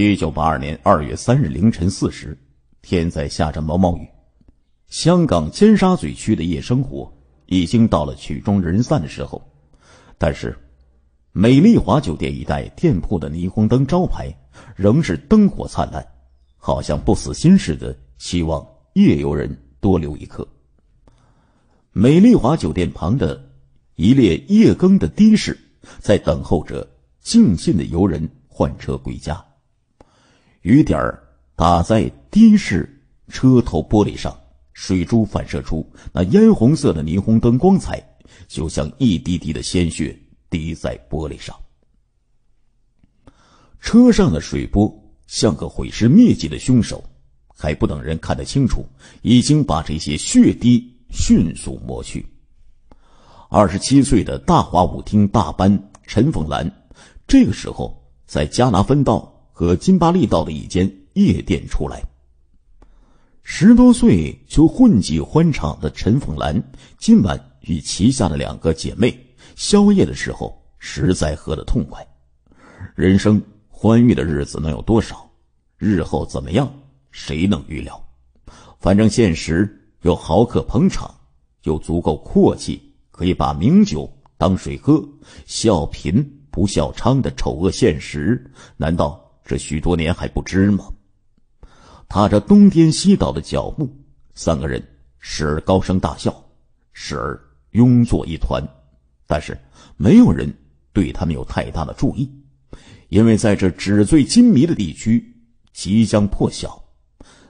一九八二年二月三日凌晨四时，天在下着毛毛雨，香港尖沙咀区的夜生活已经到了曲终人散的时候，但是美丽华酒店一带店铺的霓虹灯招牌仍是灯火灿烂，好像不死心似的，希望夜游人多留一刻。美丽华酒店旁的一列夜更的的士在等候着尽兴的游人换车归家。雨点儿打在的士车头玻璃上，水珠反射出那烟红色的霓虹灯光彩，就像一滴滴的鲜血滴在玻璃上。车上的水波像个毁尸灭迹的凶手，还不等人看得清楚，已经把这些血滴迅速抹去。二十七岁的大华舞厅大班陈凤兰，这个时候在加拿分道。和金巴利到了一间夜店出来。十多岁就混迹欢场的陈凤兰，今晚与旗下的两个姐妹宵夜的时候，实在喝得痛快。人生欢愉的日子能有多少？日后怎么样，谁能预料？反正现实有豪客捧场，又足够阔气，可以把名酒当水喝，笑贫不笑娼的丑恶现实，难道？这许多年还不知吗？踏着东颠西倒的脚步，三个人时而高声大笑，时而拥作一团，但是没有人对他们有太大的注意，因为在这纸醉金迷的地区，即将破晓。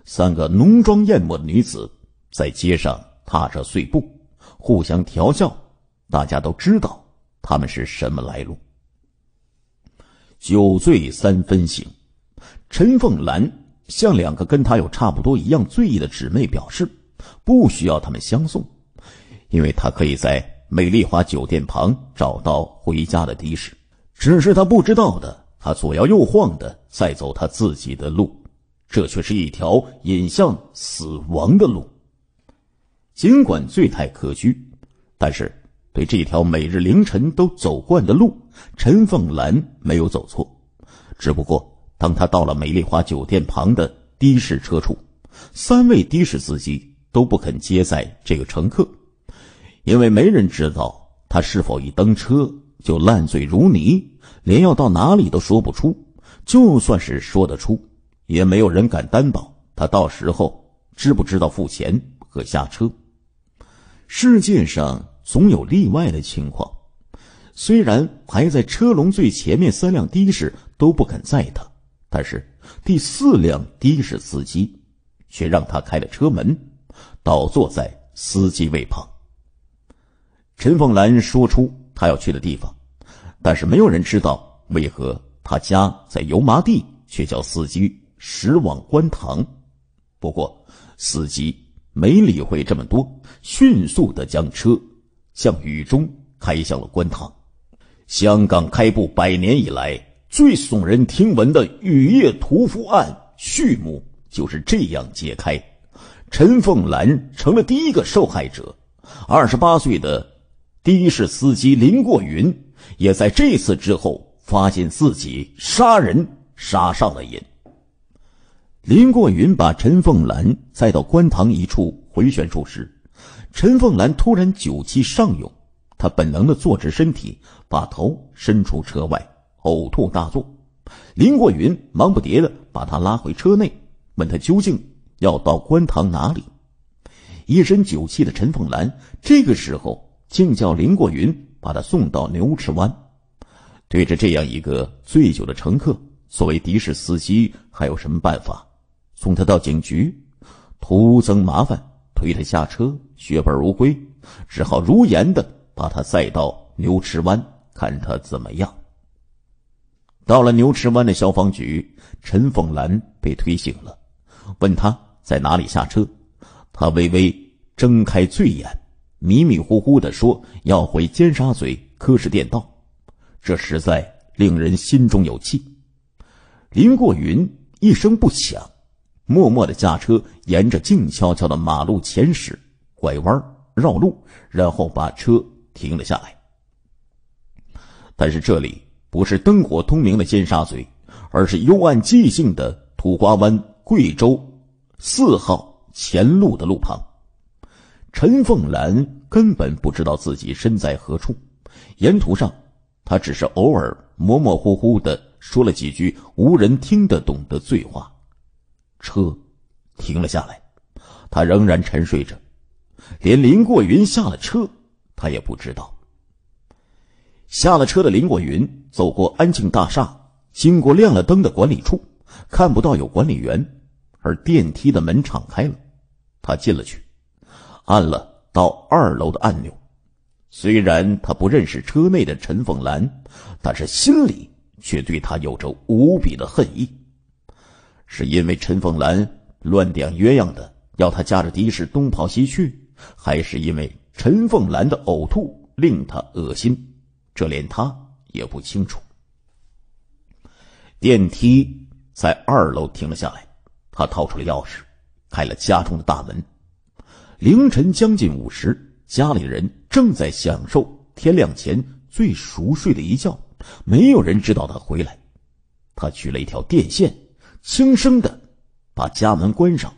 三个浓妆艳抹的女子在街上踏着碎步，互相调笑，大家都知道他们是什么来路。酒醉三分醒，陈凤兰向两个跟她有差不多一样醉意的姊妹表示，不需要他们相送，因为她可以在美丽华酒店旁找到回家的的士。只是她不知道的，她左摇右晃的在走她自己的路，这却是一条引向死亡的路。尽管醉态可掬，但是。对这条每日凌晨都走惯的路，陈凤兰没有走错。只不过，当他到了美丽华酒店旁的的士车处，三位的士司机都不肯接载这个乘客，因为没人知道他是否一登车就烂醉如泥，连要到哪里都说不出；就算是说得出，也没有人敢担保他到时候知不知道付钱和下车。世界上。总有例外的情况，虽然排在车龙最前面三辆的士都不肯载他，但是第四辆的士司机却让他开了车门，倒坐在司机位旁。陈凤兰说出他要去的地方，但是没有人知道为何他家在油麻地却叫司机驶往观塘。不过司机没理会这么多，迅速的将车。向雨中开向了观塘，香港开埠百年以来最耸人听闻的雨夜屠夫案序幕就是这样揭开。陈凤兰成了第一个受害者，二十八岁的的士司机林过云也在这次之后发现自己杀人杀上了瘾。林过云把陈凤兰载到观塘一处回旋处时。陈凤兰突然酒气上涌，她本能的坐直身体，把头伸出车外，呕吐大作。林过云忙不迭的把她拉回车内，问他究竟要到官塘哪里。一身酒气的陈凤兰这个时候竟叫林过云把他送到牛池湾。对着这样一个醉酒的乘客，作为的士司机还有什么办法？送他到警局，徒增麻烦。推他下车，血本无归，只好如言的把他载到牛池湾，看他怎么样。到了牛池湾的消防局，陈凤兰被推醒了，问他在哪里下车，他微微睁开醉眼，迷迷糊糊的说要回尖沙咀科室电道，这实在令人心中有气。林过云一声不响。默默的驾车沿着静悄悄的马路前驶，拐弯绕路，然后把车停了下来。但是这里不是灯火通明的尖沙咀，而是幽暗寂静的土瓜湾贵州四号前路的路旁。陈凤兰根本不知道自己身在何处，沿途上他只是偶尔模模糊糊的说了几句无人听得懂的醉话。车停了下来，他仍然沉睡着，连林过云下了车，他也不知道。下了车的林过云走过安静大厦，经过亮了灯的管理处，看不到有管理员，而电梯的门敞开了，他进了去，按了到二楼的按钮。虽然他不认识车内的陈凤兰，但是心里却对他有着无比的恨意。是因为陈凤兰乱点鸳鸯的，要他驾着的士东跑西去，还是因为陈凤兰的呕吐令他恶心？这连他也不清楚。电梯在二楼停了下来，他掏出了钥匙，开了家中的大门。凌晨将近五时，家里人正在享受天亮前最熟睡的一觉，没有人知道他回来。他取了一条电线。轻声的把家门关上，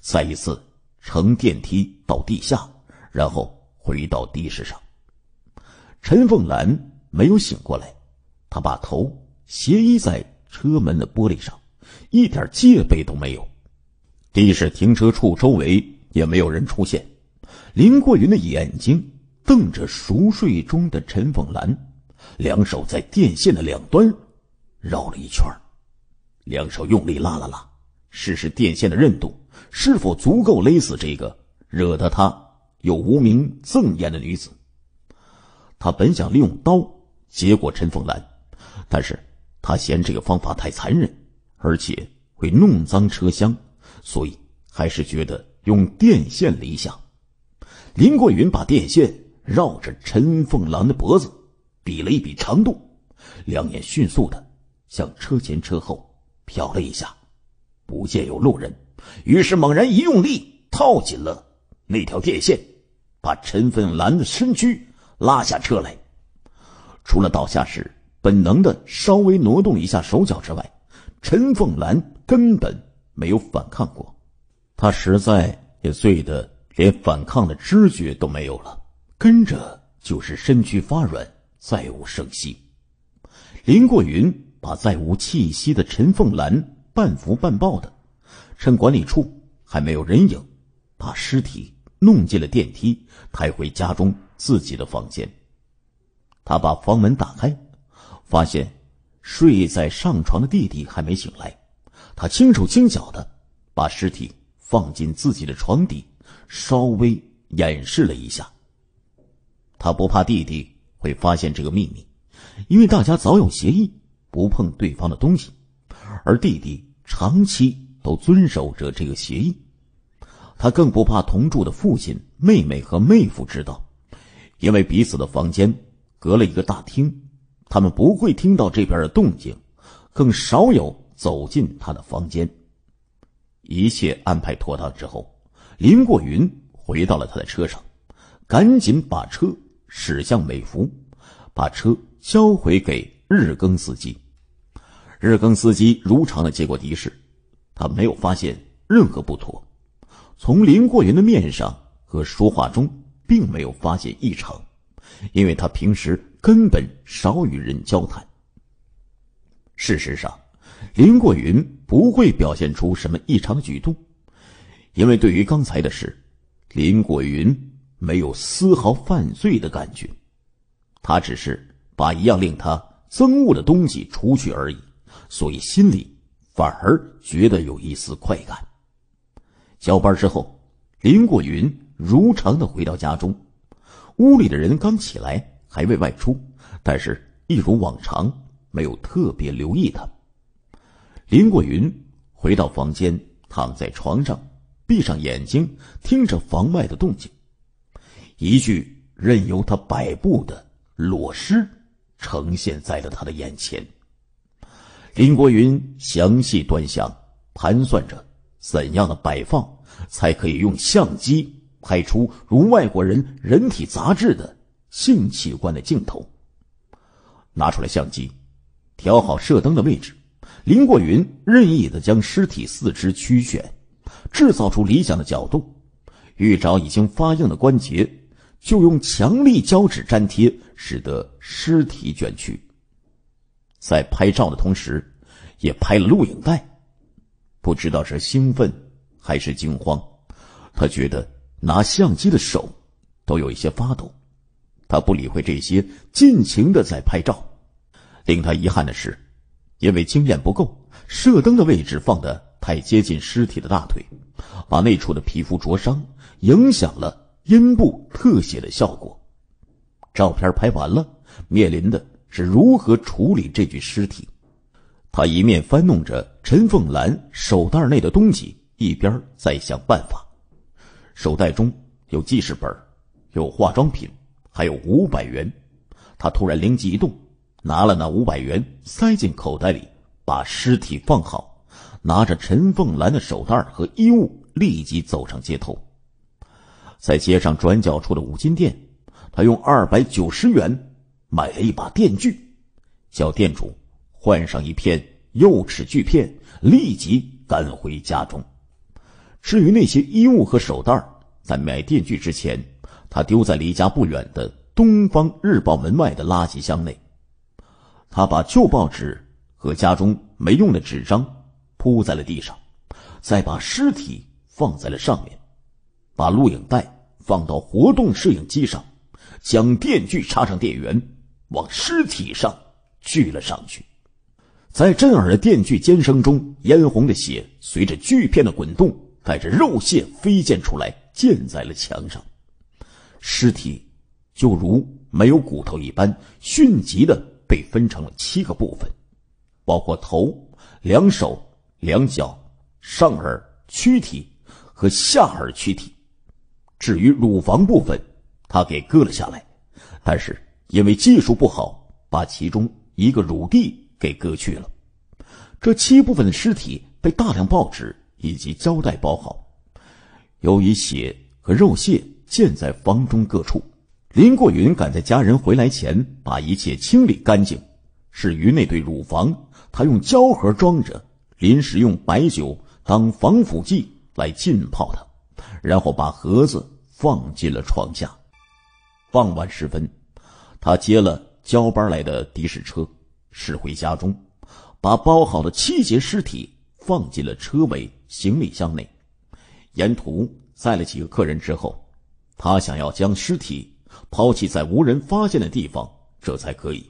再一次乘电梯到地下，然后回到的士上。陈凤兰没有醒过来，她把头斜倚在车门的玻璃上，一点戒备都没有。的士停车处周围也没有人出现。林国云的眼睛瞪着熟睡中的陈凤兰，两手在电线的两端绕了一圈儿。两手用力拉了拉，试试电线的韧度是否足够勒死这个惹得他有无名憎厌的女子。他本想利用刀结果陈凤兰，但是他嫌这个方法太残忍，而且会弄脏车厢，所以还是觉得用电线理想。林桂云把电线绕着陈凤兰的脖子，比了一比长度，两眼迅速的向车前车后。瞟了一下，不见有路人，于是猛然一用力，套紧了那条电线，把陈凤兰的身躯拉下车来。除了倒下时本能的稍微挪动一下手脚之外，陈凤兰根本没有反抗过。她实在也醉得连反抗的知觉都没有了，跟着就是身躯发软，再无声息。林过云。把再无气息的陈凤兰半扶半抱的，趁管理处还没有人影，把尸体弄进了电梯，抬回家中自己的房间。他把房门打开，发现睡在上床的弟弟还没醒来。他轻手轻脚的把尸体放进自己的床底，稍微掩饰了一下。他不怕弟弟会发现这个秘密，因为大家早有协议。不碰对方的东西，而弟弟长期都遵守着这个协议。他更不怕同住的父亲、妹妹和妹夫知道，因为彼此的房间隔了一个大厅，他们不会听到这边的动静，更少有走进他的房间。一切安排妥当之后，林过云回到了他的车上，赶紧把车驶向美孚，把车交回给。日更司机，日更司机如常的接过提示，他没有发现任何不妥，从林过云的面上和说话中，并没有发现异常，因为他平时根本少与人交谈。事实上，林过云不会表现出什么异常的举动，因为对于刚才的事，林过云没有丝毫犯罪的感觉，他只是把一样令他。憎恶的东西除去而已，所以心里反而觉得有一丝快感。交班之后，林过云如常的回到家中，屋里的人刚起来，还未外出，但是一如往常，没有特别留意他。林过云回到房间，躺在床上，闭上眼睛，听着房外的动静，一具任由他摆布的裸尸。呈现在了他的眼前。林国云详细端详，盘算着怎样的摆放才可以用相机拍出如外国人人体杂志的性器官的镜头。拿出来相机，调好射灯的位置。林国云任意的将尸体四肢曲卷，制造出理想的角度。遇着已经发硬的关节，就用强力胶纸粘贴。使得尸体卷曲，在拍照的同时，也拍了录影带。不知道是兴奋还是惊慌，他觉得拿相机的手都有一些发抖。他不理会这些，尽情的在拍照。令他遗憾的是，因为经验不够，射灯的位置放的太接近尸体的大腿，把那处的皮肤灼伤，影响了阴部特写的效果。照片拍完了，面临的是如何处理这具尸体。他一面翻弄着陈凤兰手袋内的东西，一边在想办法。手袋中有记事本、有化妆品，还有五百元。他突然灵机一动，拿了那五百元塞进口袋里，把尸体放好，拿着陈凤兰的手袋和衣物，立即走上街头。在街上转角处的五金店。他用二百九十元买了一把电锯，叫店主换上一片右齿锯片，立即赶回家中。至于那些衣物和手袋，在买电锯之前，他丢在离家不远的《东方日报》门外的垃圾箱内。他把旧报纸和家中没用的纸张铺在了地上，再把尸体放在了上面，把录影带放到活动摄影机上。将电锯插上电源，往尸体上锯了上去。在震耳的电锯尖声中，嫣红的血随着锯片的滚动，带着肉屑飞溅出来，溅在了墙上。尸体就如没有骨头一般，迅疾的被分成了七个部分，包括头、两手、两脚、上耳、躯体和下耳躯体。至于乳房部分，他给割了下来，但是因为技术不好，把其中一个乳地给割去了。这七部分的尸体被大量报纸以及胶带包好。由于血和肉屑溅在房中各处，林过云赶在家人回来前把一切清理干净。至于那对乳房，他用胶盒装着，临时用白酒当防腐剂来浸泡它，然后把盒子放进了床下。傍晚时分，他接了交班来的的士车，驶回家中，把包好的七节尸体放进了车尾行李箱内。沿途载了几个客人之后，他想要将尸体抛弃在无人发现的地方，这才可以。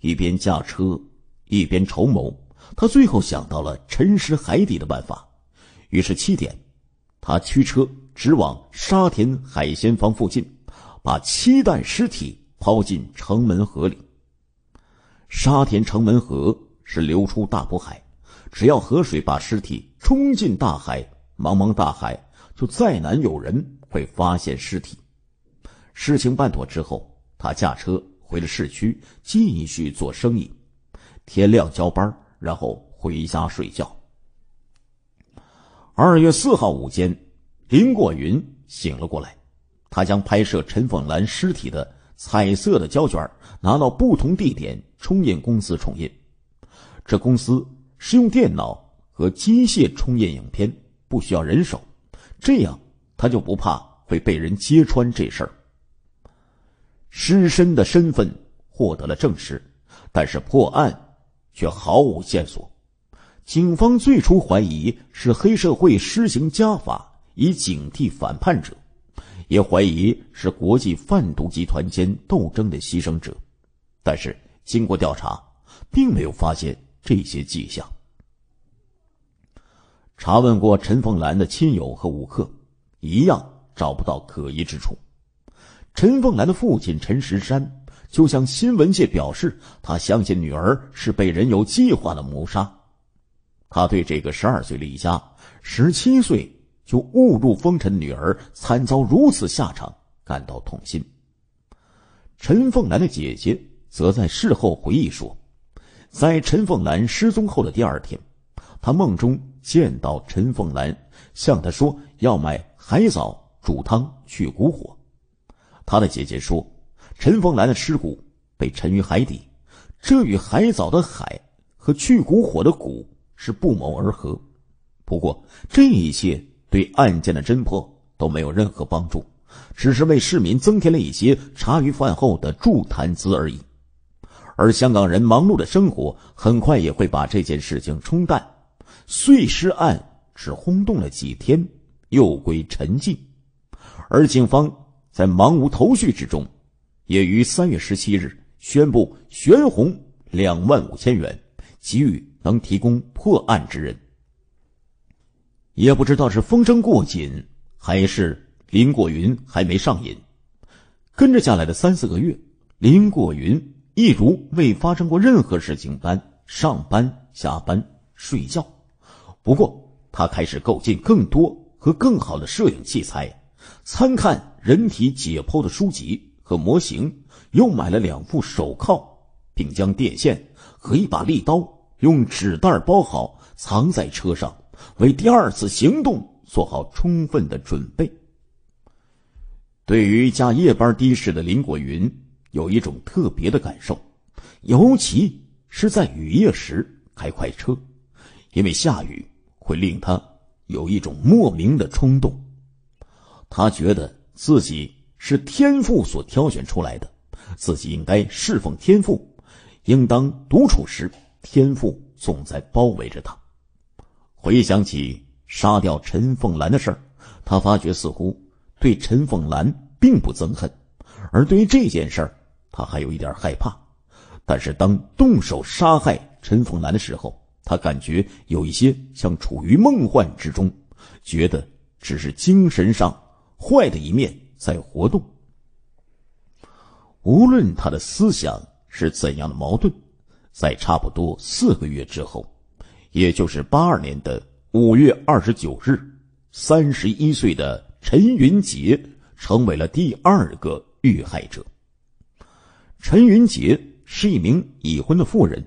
一边驾车一边筹谋，他最后想到了沉尸海底的办法。于是七点，他驱车直往沙田海鲜坊附近。把七袋尸体抛进城门河里。沙田城门河是流出大渤海，只要河水把尸体冲进大海，茫茫大海就再难有人会发现尸体。事情办妥之后，他驾车回了市区，继续做生意。天亮交班，然后回家睡觉。二月四号午间，林过云醒了过来。他将拍摄陈凤兰尸体的彩色的胶卷拿到不同地点冲印公司冲印，这公司是用电脑和机械冲印影片，不需要人手，这样他就不怕会被人揭穿这事儿。尸身的身份获得了证实，但是破案却毫无线索。警方最初怀疑是黑社会施行家法，以警惕反叛者。也怀疑是国际贩毒集团间斗争的牺牲者，但是经过调查，并没有发现这些迹象。查问过陈凤兰的亲友和吴客，一样找不到可疑之处。陈凤兰的父亲陈石山就向新闻界表示，他相信女儿是被人有计划的谋杀。他对这个十二岁李家，十七岁。就误入风尘，女儿惨遭如此下场，感到痛心。陈凤兰的姐姐则在事后回忆说，在陈凤兰失踪后的第二天，她梦中见到陈凤兰，向她说要买海藻煮汤去骨火。她的姐姐说，陈凤兰的尸骨被沉于海底，这与海藻的海和去骨火的骨是不谋而合。不过这一切。对案件的侦破都没有任何帮助，只是为市民增添了一些茶余饭后的助谈资而已。而香港人忙碌的生活很快也会把这件事情冲淡。碎尸案只轰动了几天，又归沉寂。而警方在茫无头绪之中，也于三月十七日宣布悬红两万五千元，给予能提供破案之人。也不知道是风声过紧，还是林过云还没上瘾。跟着下来的三四个月，林过云一如未发生过任何事情般上班、下班、睡觉。不过，他开始购进更多和更好的摄影器材，参看人体解剖的书籍和模型，又买了两副手铐，并将电线和一把利刀用纸袋包好，藏在车上。为第二次行动做好充分的准备。对于加夜班的士的林果云，有一种特别的感受，尤其是在雨夜时开快车，因为下雨会令他有一种莫名的冲动。他觉得自己是天赋所挑选出来的，自己应该侍奉天赋，应当独处时，天赋总在包围着他。回想起杀掉陈凤兰的事儿，他发觉似乎对陈凤兰并不憎恨，而对于这件事儿，他还有一点害怕。但是当动手杀害陈凤兰的时候，他感觉有一些像处于梦幻之中，觉得只是精神上坏的一面在活动。无论他的思想是怎样的矛盾，在差不多四个月之后。也就是八二年的五月二十九日，三十一岁的陈云杰成为了第二个遇害者。陈云杰是一名已婚的妇人，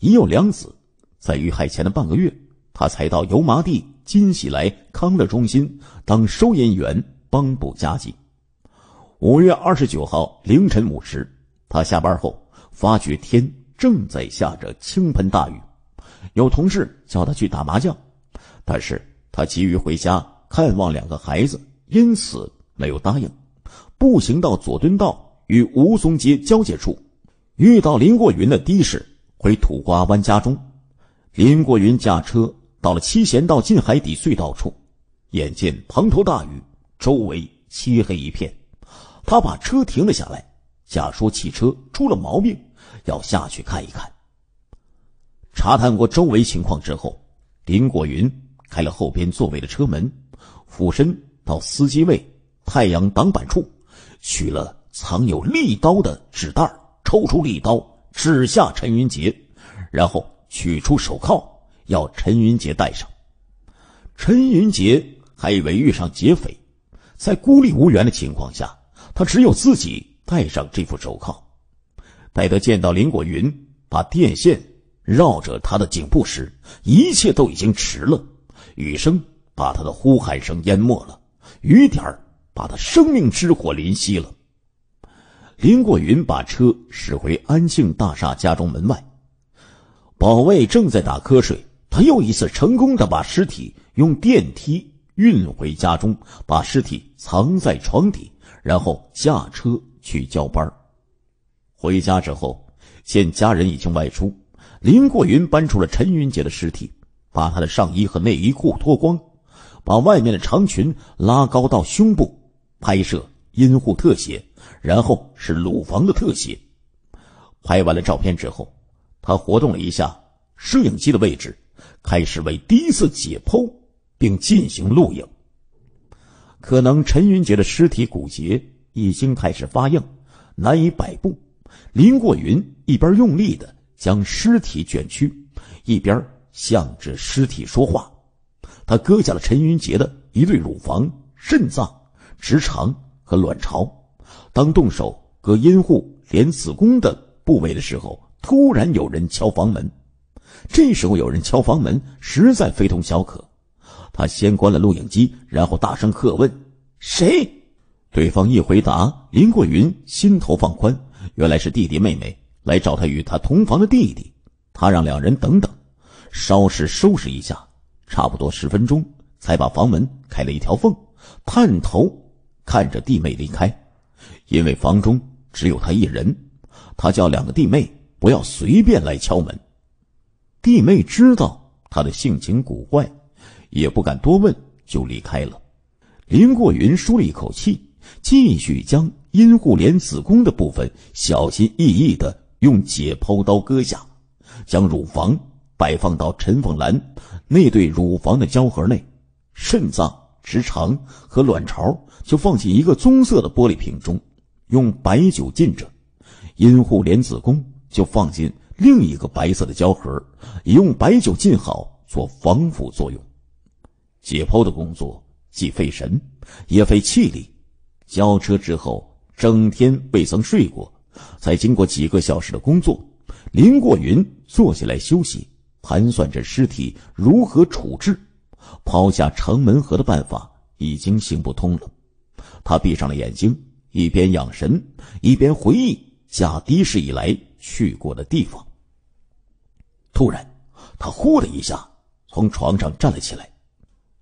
已有两子。在遇害前的半个月，他才到油麻地金喜来康乐中心当收银员，帮补家计。五月二十九号凌晨五时，他下班后发觉天正在下着倾盆大雨。有同事叫他去打麻将，但是他急于回家看望两个孩子，因此没有答应。步行到左敦道与吴淞街交界处，遇到林国云的的士，回土瓜湾家中。林国云驾车到了七贤道近海底隧道处，眼见滂沱大雨，周围漆黑一片，他把车停了下来，假说汽车出了毛病，要下去看一看。查探过周围情况之后，林果云开了后边座位的车门，俯身到司机位太阳挡板处，取了藏有利刀的纸袋，抽出利刀指下陈云杰，然后取出手铐要陈云杰戴上。陈云杰还以为遇上劫匪，在孤立无援的情况下，他只有自己戴上这副手铐。待德见到林果云把电线。绕着他的颈部时，一切都已经迟了。雨声把他的呼喊声淹没了，雨点把他生命之火淋熄了。林过云把车驶回安庆大厦家中门外，保卫正在打瞌睡。他又一次成功的把尸体用电梯运回家中，把尸体藏在床底，然后驾车去交班。回家之后，见家人已经外出。林过云搬出了陈云杰的尸体，把他的上衣和内衣裤脱光，把外面的长裙拉高到胸部，拍摄阴户特写，然后是乳房的特写。拍完了照片之后，他活动了一下摄影机的位置，开始为第一次解剖并进行录影。可能陈云杰的尸体骨节已经开始发硬，难以摆布。林过云一边用力的。将尸体卷曲，一边向着尸体说话。他割下了陈云杰的一对乳房、肾脏、直肠和卵巢。当动手割阴户、连子宫的部位的时候，突然有人敲房门。这时候有人敲房门，实在非同小可。他先关了录影机，然后大声喝问：“谁？”对方一回答，林过云心头放宽，原来是弟弟妹妹。来找他与他同房的弟弟，他让两人等等，稍事收拾一下，差不多十分钟才把房门开了一条缝，探头看着弟妹离开，因为房中只有他一人，他叫两个弟妹不要随便来敲门，弟妹知道他的性情古怪，也不敢多问，就离开了。林过云舒了一口气，继续将阴户连子宫的部分小心翼翼的。用解剖刀割下，将乳房摆放到陈凤兰那对乳房的胶盒内，肾脏、直肠和卵巢就放进一个棕色的玻璃瓶中，用白酒浸着；阴户连子宫就放进另一个白色的胶盒，也用白酒浸好，做防腐作用。解剖的工作既费神，也费气力，交车之后整天未曾睡过。才经过几个小时的工作，林过云坐下来休息，盘算着尸体如何处置。抛下城门河的办法已经行不通了。他闭上了眼睛，一边养神，一边回忆下的士以来去过的地方。突然，他忽的一下从床上站了起来，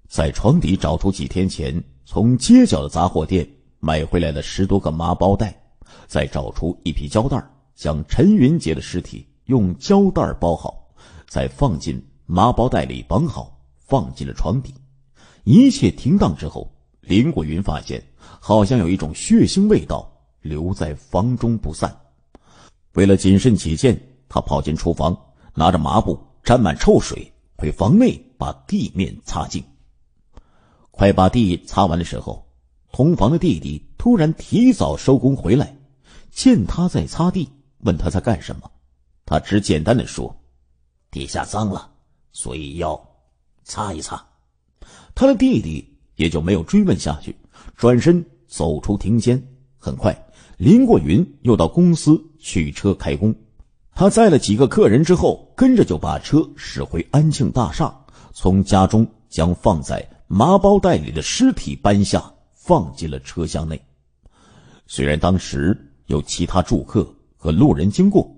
在床底找出几天前从街角的杂货店买回来的十多个麻包袋。再找出一批胶带，将陈云杰的尸体用胶带包好，再放进麻包袋里绑好，放进了床底。一切停当之后，林国云发现好像有一种血腥味道留在房中不散。为了谨慎起见，他跑进厨房，拿着麻布沾满臭水，回房内把地面擦净。快把地擦完的时候，同房的弟弟突然提早收工回来。见他在擦地，问他在干什么，他只简单的说：“地下脏了，所以要擦一擦。”他的弟弟也就没有追问下去，转身走出庭间。很快，林过云又到公司取车开工。他载了几个客人之后，跟着就把车驶回安庆大厦，从家中将放在麻包袋里的尸体搬下，放进了车厢内。虽然当时。有其他住客和路人经过，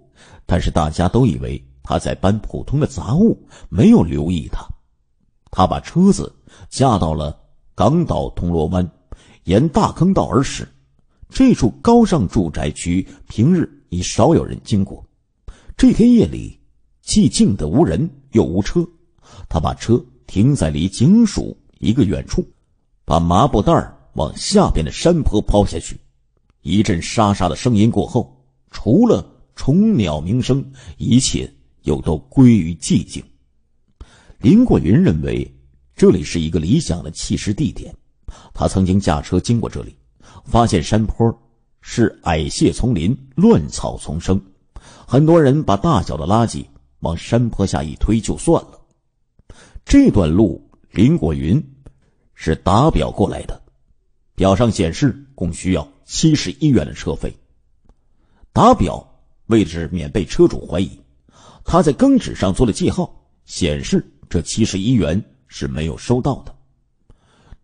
但是大家都以为他在搬普通的杂物，没有留意他。他把车子架到了港岛铜锣湾，沿大坑道而驶。这处高尚住宅区平日已少有人经过，这天夜里寂静的无人又无车。他把车停在离警署一个远处，把麻布袋往下边的山坡抛下去。一阵沙沙的声音过后，除了虫鸟鸣声，一切又都归于寂静。林过云认为这里是一个理想的弃尸地点。他曾经驾车经过这里，发现山坡是矮谢丛林，乱草丛生。很多人把大小的垃圾往山坡下一推就算了。这段路林过云是打表过来的，表上显示共需要。七十一元的车费，打表位置免被车主怀疑。他在庚纸上做了记号，显示这七十一元是没有收到的。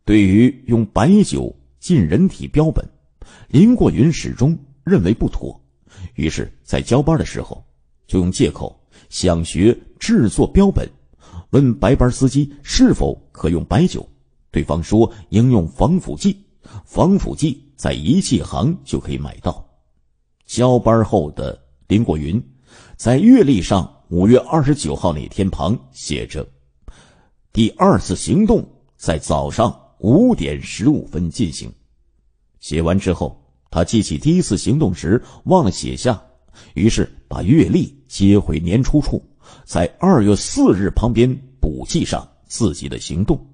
对于用白酒浸人体标本，林过云始终认为不妥，于是，在交班的时候，就用借口想学制作标本，问白班司机是否可用白酒。对方说应用防腐剂，防腐剂。在仪器行就可以买到。交班后的林国云，在月历上五月二十九号那天旁写着：“第二次行动在早上五点十五分进行。”写完之后，他记起第一次行动时忘了写下，于是把月历接回年初处，在二月四日旁边补记上自己的行动。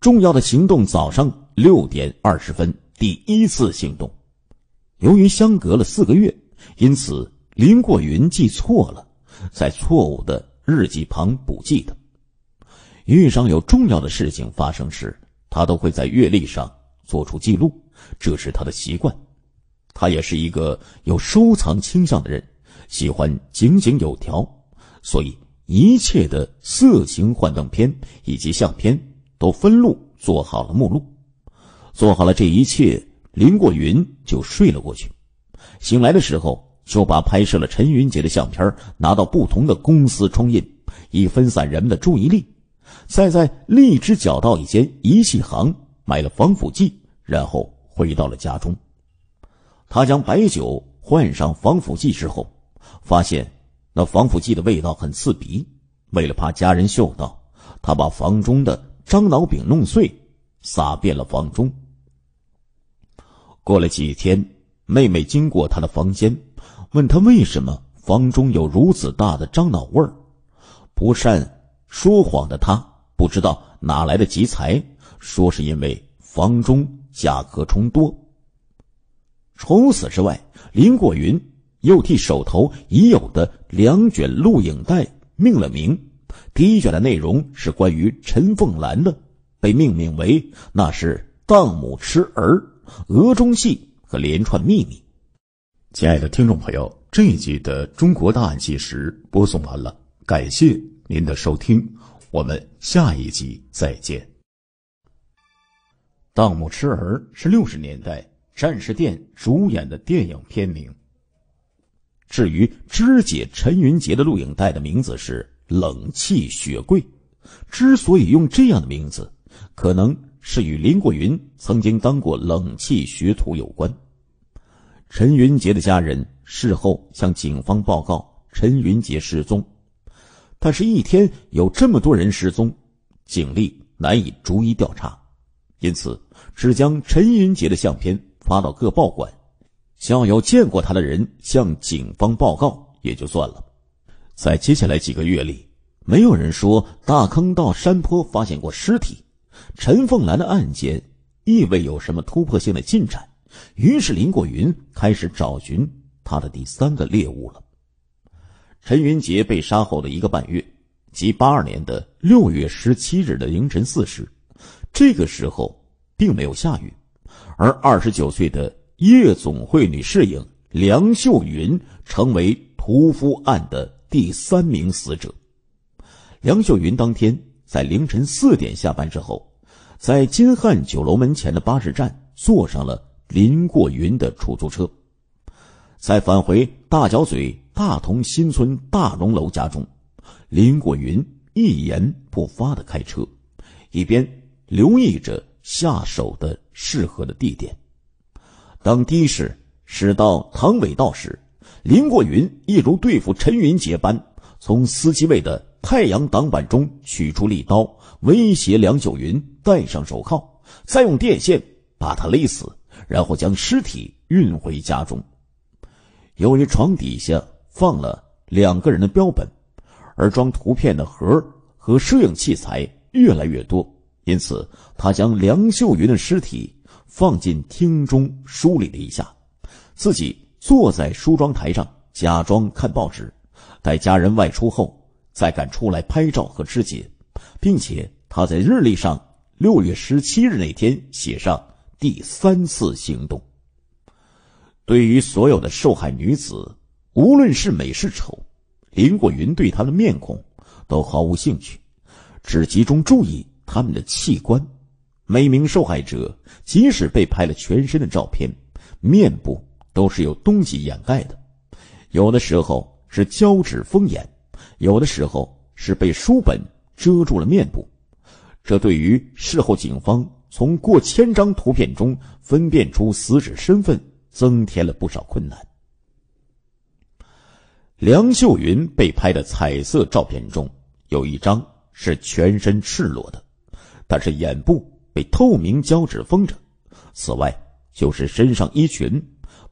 重要的行动，早上六点二十分。第一次行动，由于相隔了四个月，因此林过云记错了，在错误的日记旁补记的。遇上有重要的事情发生时，他都会在月历上做出记录，这是他的习惯。他也是一个有收藏倾向的人，喜欢井井有条，所以一切的色情幻灯片以及相片。都分路做好了目录，做好了这一切，林过云就睡了过去。醒来的时候，就把拍摄了陈云杰的相片拿到不同的公司冲印，以分散人们的注意力。再在荔枝角道一间仪器行买了防腐剂，然后回到了家中。他将白酒换上防腐剂之后，发现那防腐剂的味道很刺鼻。为了怕家人嗅到，他把房中的樟脑饼弄碎，撒遍了房中。过了几天，妹妹经过他的房间，问他为什么房中有如此大的樟脑味儿。不善说谎的他，不知道哪来的吉才，说是因为房中甲壳虫多。除此之外，林过云又替手头已有的两卷录影带命了名。第一卷的内容是关于陈凤兰的，被命名为“那是荡母痴儿”，俄中戏和连串秘密。亲爱的听众朋友，这一集的《中国大案纪实》播送完了，感谢您的收听，我们下一集再见。荡母痴儿是六十年代战士电主演的电影片名。至于肢解陈云杰的录影带的名字是。冷气雪柜，之所以用这样的名字，可能是与林国云曾经当过冷气学徒有关。陈云杰的家人事后向警方报告陈云杰失踪，但是一天有这么多人失踪，警力难以逐一调查，因此只将陈云杰的相片发到各报馆，想要有见过他的人向警方报告也就算了。在接下来几个月里，没有人说大坑到山坡发现过尸体，陈凤兰的案件亦未有什么突破性的进展。于是林国云开始找寻他的第三个猎物了。陈云杰被杀后的一个半月，即八二年的六月十七日的凌晨四时，这个时候并没有下雨，而二十九岁的夜总会女侍应梁秀云成为屠夫案的。第三名死者，梁秀云当天在凌晨四点下班之后，在金汉酒楼门前的巴士站坐上了林过云的出租车，在返回大角嘴大同新村大荣楼家中，林过云一言不发的开车，一边留意着下手的适合的地点，当的士驶到唐伟道时。林过云一如对付陈云杰般，从司机位的太阳挡板中取出利刀，威胁梁九云戴上手铐，再用电线把他勒死，然后将尸体运回家中。由于床底下放了两个人的标本，而装图片的盒和摄影器材越来越多，因此他将梁秀云的尸体放进厅中梳理了一下，自己。坐在梳妆台上，假装看报纸，待家人外出后再敢出来拍照和肢解，并且他在日历上六月十七日那天写上第三次行动。对于所有的受害女子，无论是美是丑，林国云对她的面孔都毫无兴趣，只集中注意她们的器官。每名受害者即使被拍了全身的照片，面部。都是有东西掩盖的，有的时候是胶纸封眼，有的时候是被书本遮住了面部。这对于事后警方从过千张图片中分辨出死者身份，增添了不少困难。梁秀云被拍的彩色照片中有一张是全身赤裸的，但是眼部被透明胶纸封着，此外就是身上衣裙。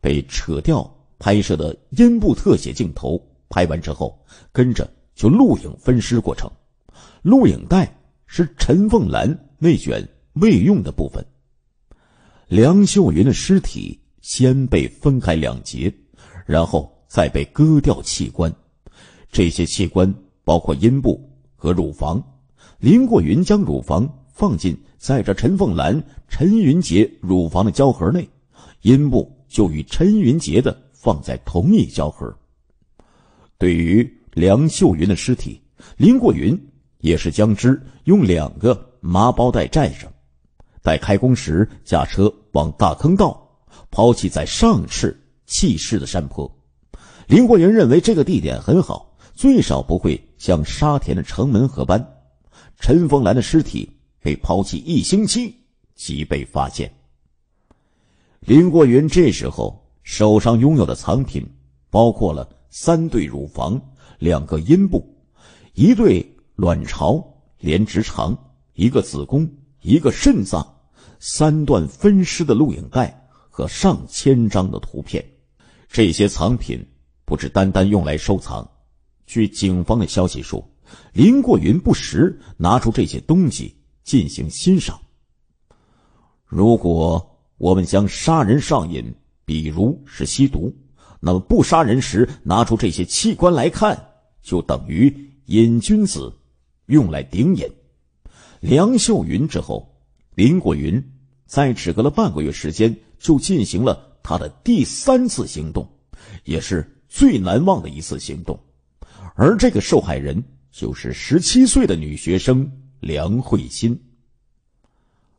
被扯掉拍摄的阴部特写镜头拍完之后，跟着就录影分尸过程。录影带是陈凤兰那卷未用的部分。梁秀云的尸体先被分开两截，然后再被割掉器官。这些器官包括阴部和乳房。林过云将乳房放进载着陈凤兰、陈云杰乳房的胶盒内，阴部。就与陈云杰的放在同一胶盒。对于梁秀云的尸体，林国云也是将之用两个麻包袋盖上，待开工时驾车往大坑道抛弃在上次弃尸的山坡。林国云认为这个地点很好，最少不会像沙田的城门河般。陈风兰的尸体被抛弃一星期即被发现。林过云这时候手上拥有的藏品，包括了三对乳房、两个阴部、一对卵巢、连直肠、一个子宫、一个肾脏、三段分尸的录影带和上千张的图片。这些藏品不只单单用来收藏。据警方的消息说，林过云不时拿出这些东西进行欣赏。如果。我们将杀人上瘾，比如是吸毒。那么不杀人时拿出这些器官来看，就等于瘾君子用来顶瘾。梁秀云之后，林国云在只隔了半个月时间，就进行了他的第三次行动，也是最难忘的一次行动。而这个受害人就是十七岁的女学生梁慧欣。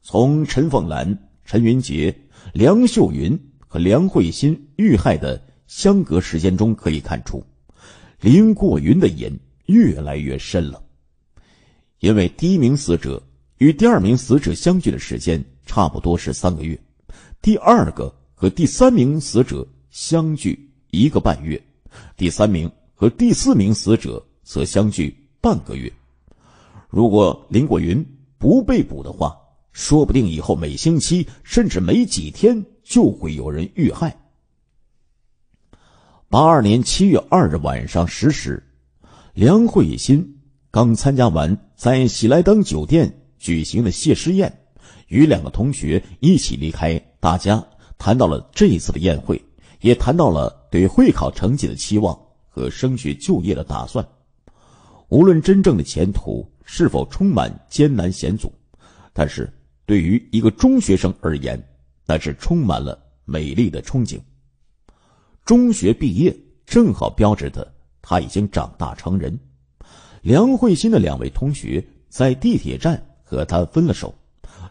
从陈凤兰。陈云杰、梁秀云和梁慧心遇害的相隔时间中可以看出，林过云的瘾越来越深了。因为第一名死者与第二名死者相距的时间差不多是三个月，第二个和第三名死者相距一个半月，第三名和第四名死者则相距半个月。如果林过云不被捕的话。说不定以后每星期，甚至每几天就会有人遇害。八二年七月二日晚上十时，梁慧欣刚参加完在喜来登酒店举行的谢师宴，与两个同学一起离开。大家谈到了这一次的宴会，也谈到了对会考成绩的期望和升学就业的打算。无论真正的前途是否充满艰难险阻，但是。对于一个中学生而言，那是充满了美丽的憧憬。中学毕业正好标志着他已经长大成人。梁慧欣的两位同学在地铁站和他分了手，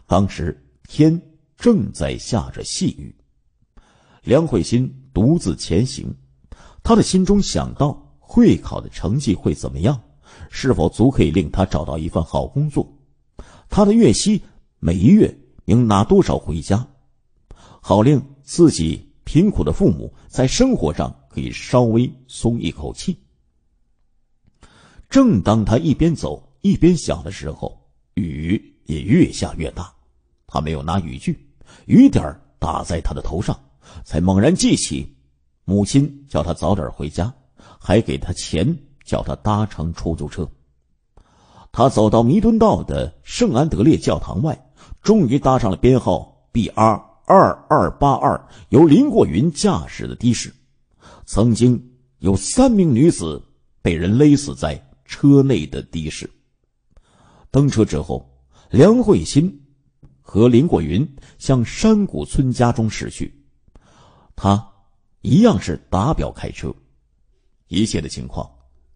当时天正在下着细雨。梁慧欣独自前行，他的心中想到会考的成绩会怎么样，是否足可以令他找到一份好工作？他的月薪。每一月应拿多少回家，好令自己贫苦的父母在生活上可以稍微松一口气。正当他一边走一边想的时候，雨也越下越大。他没有拿雨具，雨点打在他的头上，才猛然记起母亲叫他早点回家，还给他钱叫他搭乘出租车。他走到弥敦道的圣安德烈教堂外。终于搭上了编号 B R 二二八二由林过云驾驶的的士，曾经有三名女子被人勒死在车内的的士。登车之后，梁慧欣和林过云向山谷村家中驶去，他一样是打表开车，一切的情况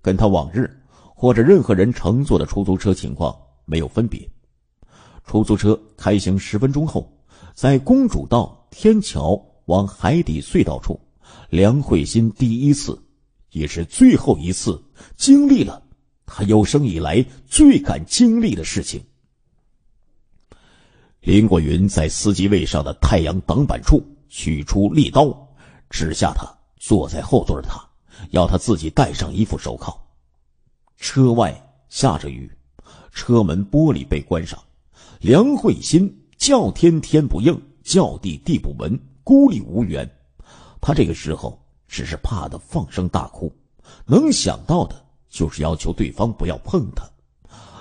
跟他往日或者任何人乘坐的出租车情况没有分别。出租车开行十分钟后，在公主道天桥往海底隧道处，梁慧欣第一次，也是最后一次经历了她有生以来最敢经历的事情。林国云在司机位上的太阳挡板处取出利刀，指下他坐在后座的他，要他自己戴上一副手铐。车外下着雨，车门玻璃被关上。梁慧心叫天天不应，叫地地不闻，孤立无援。他这个时候只是怕的放声大哭，能想到的就是要求对方不要碰他。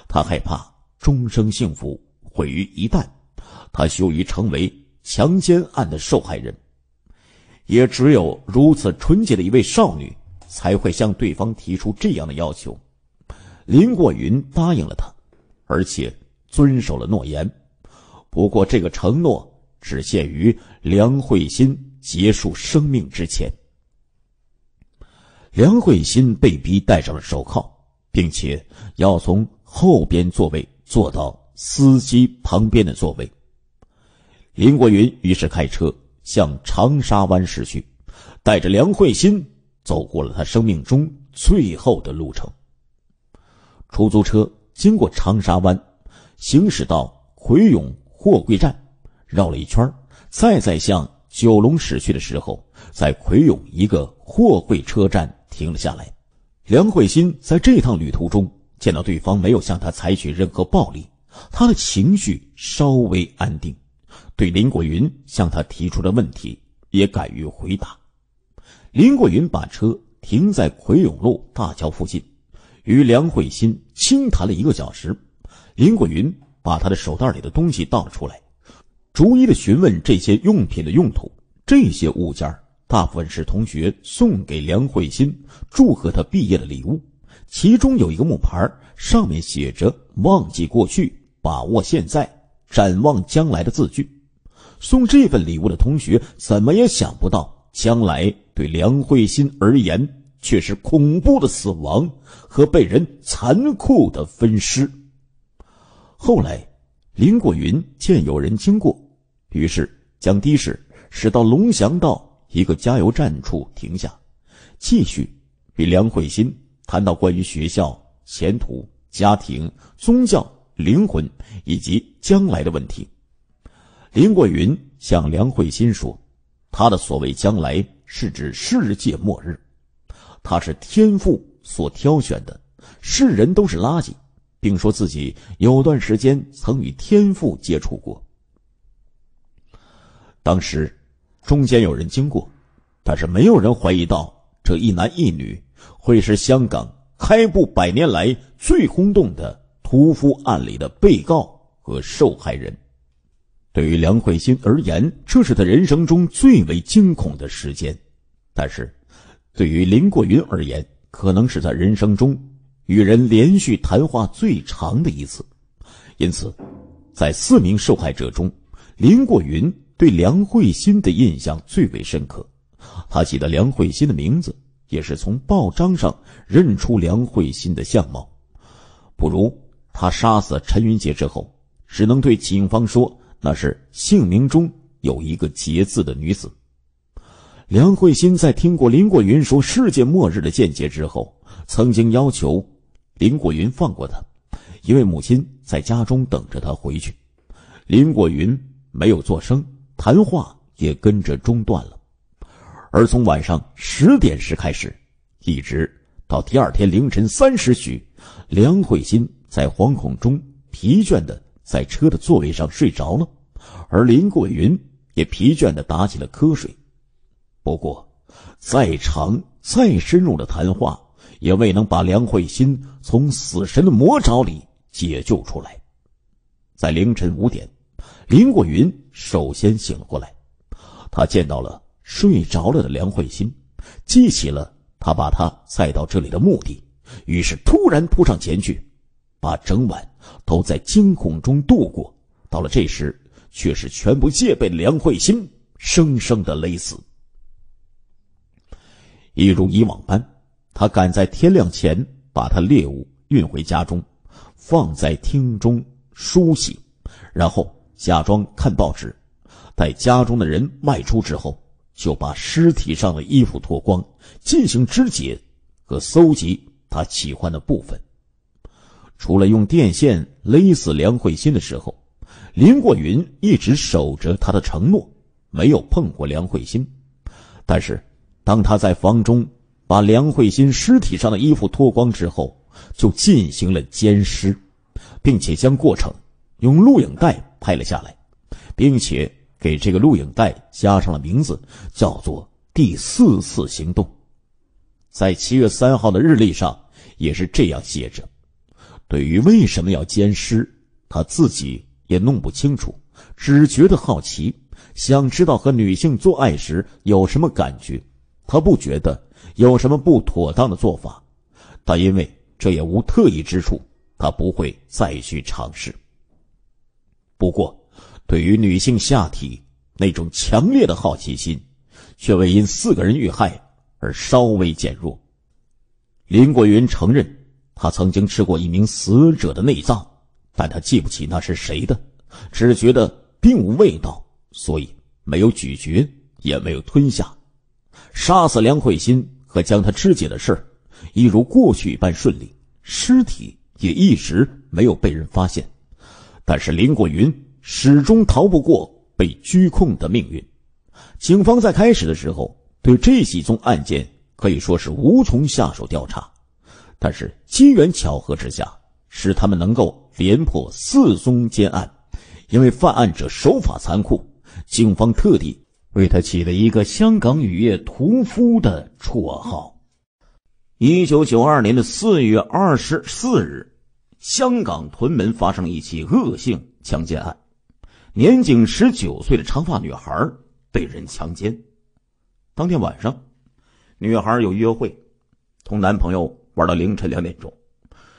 他害怕终生幸福毁于一旦，他羞于成为强奸案的受害人。也只有如此纯洁的一位少女，才会向对方提出这样的要求。林过云答应了他，而且。遵守了诺言，不过这个承诺只限于梁慧欣结束生命之前。梁慧欣被逼戴上了手铐，并且要从后边座位坐到司机旁边的座位。林国云于是开车向长沙湾驶去，带着梁慧欣走过了他生命中最后的路程。出租车经过长沙湾。行驶到葵涌货柜站，绕了一圈，再再向九龙驶去的时候，在葵涌一个货柜车站停了下来。梁慧欣在这趟旅途中见到对方没有向他采取任何暴力，他的情绪稍微安定，对林国云向他提出的问题也敢于回答。林国云把车停在葵涌路大桥附近，与梁慧欣轻谈了一个小时。林国云把他的手袋里的东西倒了出来，逐一的询问这些用品的用途。这些物件大部分是同学送给梁慧欣祝贺他毕业的礼物。其中有一个木牌，上面写着“忘记过去，把握现在，展望将来的”字句。送这份礼物的同学怎么也想不到，将来对梁慧欣而言却是恐怖的死亡和被人残酷的分尸。后来，林过云见有人经过，于是将的士驶到龙翔道一个加油站处停下，继续与梁慧欣谈到关于学校、前途、家庭、宗教、灵魂以及将来的问题。林过云向梁慧欣说：“他的所谓将来是指世界末日，他是天赋所挑选的，世人都是垃圾。”并说自己有段时间曾与天父接触过。当时，中间有人经过，但是没有人怀疑到这一男一女会是香港开埠百年来最轰动的屠夫案里的被告和受害人。对于梁慧欣而言，这是他人生中最为惊恐的时间；但是，对于林国云而言，可能是她人生中。与人连续谈话最长的一次，因此，在四名受害者中，林过云对梁慧心的印象最为深刻。他记得梁慧心的名字，也是从报章上认出梁慧心的相貌。不如他杀死陈云杰之后，只能对警方说那是姓名中有一个“杰”字的女子。梁慧心在听过林过云说世界末日的见解之后，曾经要求。林果云放过他，因为母亲在家中等着他回去。林果云没有做声，谈话也跟着中断了。而从晚上十点时开始，一直到第二天凌晨三时许，梁慧心在惶恐中疲倦的在车的座位上睡着了，而林果云也疲倦的打起了瞌睡。不过，再长再深入的谈话。也未能把梁慧心从死神的魔爪里解救出来。在凌晨五点，林过云首先醒了过来，他见到了睡着了的梁慧心，记起了他把她载到这里的目的，于是突然扑上前去，把整晚都在惊恐中度过。到了这时，却是全不戒备的梁慧心生生的勒死，一如以往般。他赶在天亮前把他猎物运回家中，放在厅中梳洗，然后假装看报纸。待家中的人外出之后，就把尸体上的衣服脱光，进行肢解和搜集他喜欢的部分。除了用电线勒死梁慧欣的时候，林过云一直守着他的承诺，没有碰过梁慧欣。但是当他在房中。把梁慧欣尸体上的衣服脱光之后，就进行了奸尸，并且将过程用录影带拍了下来，并且给这个录影带加上了名字，叫做“第四次行动”。在七月三号的日历上也是这样写着。对于为什么要奸尸，他自己也弄不清楚，只觉得好奇，想知道和女性做爱时有什么感觉。他不觉得。有什么不妥当的做法，但因为这也无特异之处，他不会再去尝试。不过，对于女性下体那种强烈的好奇心，却未因四个人遇害而稍微减弱。林国云承认，他曾经吃过一名死者的内脏，但他记不起那是谁的，只觉得并无味道，所以没有咀嚼，也没有吞下。杀死梁慧心。和将他肢解的事儿，一如过去一般顺利，尸体也一直没有被人发现。但是林国云始终逃不过被拘控的命运。警方在开始的时候对这几宗案件可以说是无从下手调查，但是机缘巧合之下，使他们能够连破四宗奸案。因为犯案者手法残酷，警方特地。为他起了一个“香港雨夜屠夫”的绰号。一九九二年的四月二十四日，香港屯门发生了一起恶性强奸案，年仅十九岁的长发女孩被人强奸。当天晚上，女孩有约会，同男朋友玩到凌晨两点钟，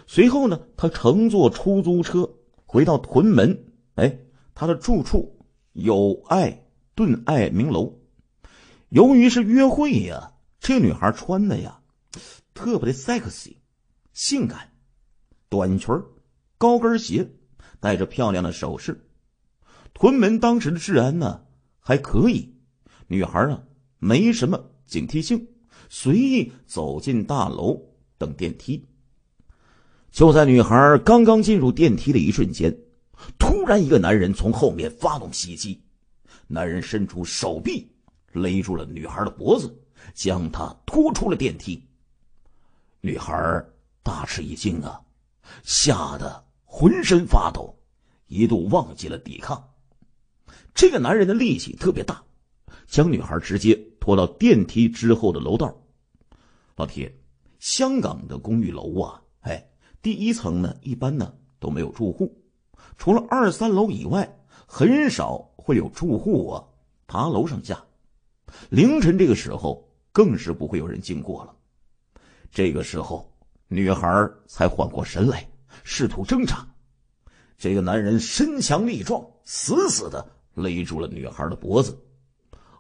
随后呢，她乘坐出租车回到屯门。哎，她的住处有爱。顿爱名楼，由于是约会呀，这女孩穿的呀特别的 sexy，性感，短裙、高跟鞋，带着漂亮的首饰。屯门当时的治安呢还可以，女孩啊没什么警惕性，随意走进大楼等电梯。就在女孩刚刚进入电梯的一瞬间，突然一个男人从后面发动袭击。男人伸出手臂，勒住了女孩的脖子，将她拖出了电梯。女孩大吃一惊啊，吓得浑身发抖，一度忘记了抵抗。这个男人的力气特别大，将女孩直接拖到电梯之后的楼道。老铁，香港的公寓楼啊，哎，第一层呢，一般呢都没有住户，除了二三楼以外，很少。会有住户啊，爬楼上下。凌晨这个时候，更是不会有人经过了。这个时候，女孩才缓过神来，试图挣扎。这个男人身强力壮，死死的勒住了女孩的脖子，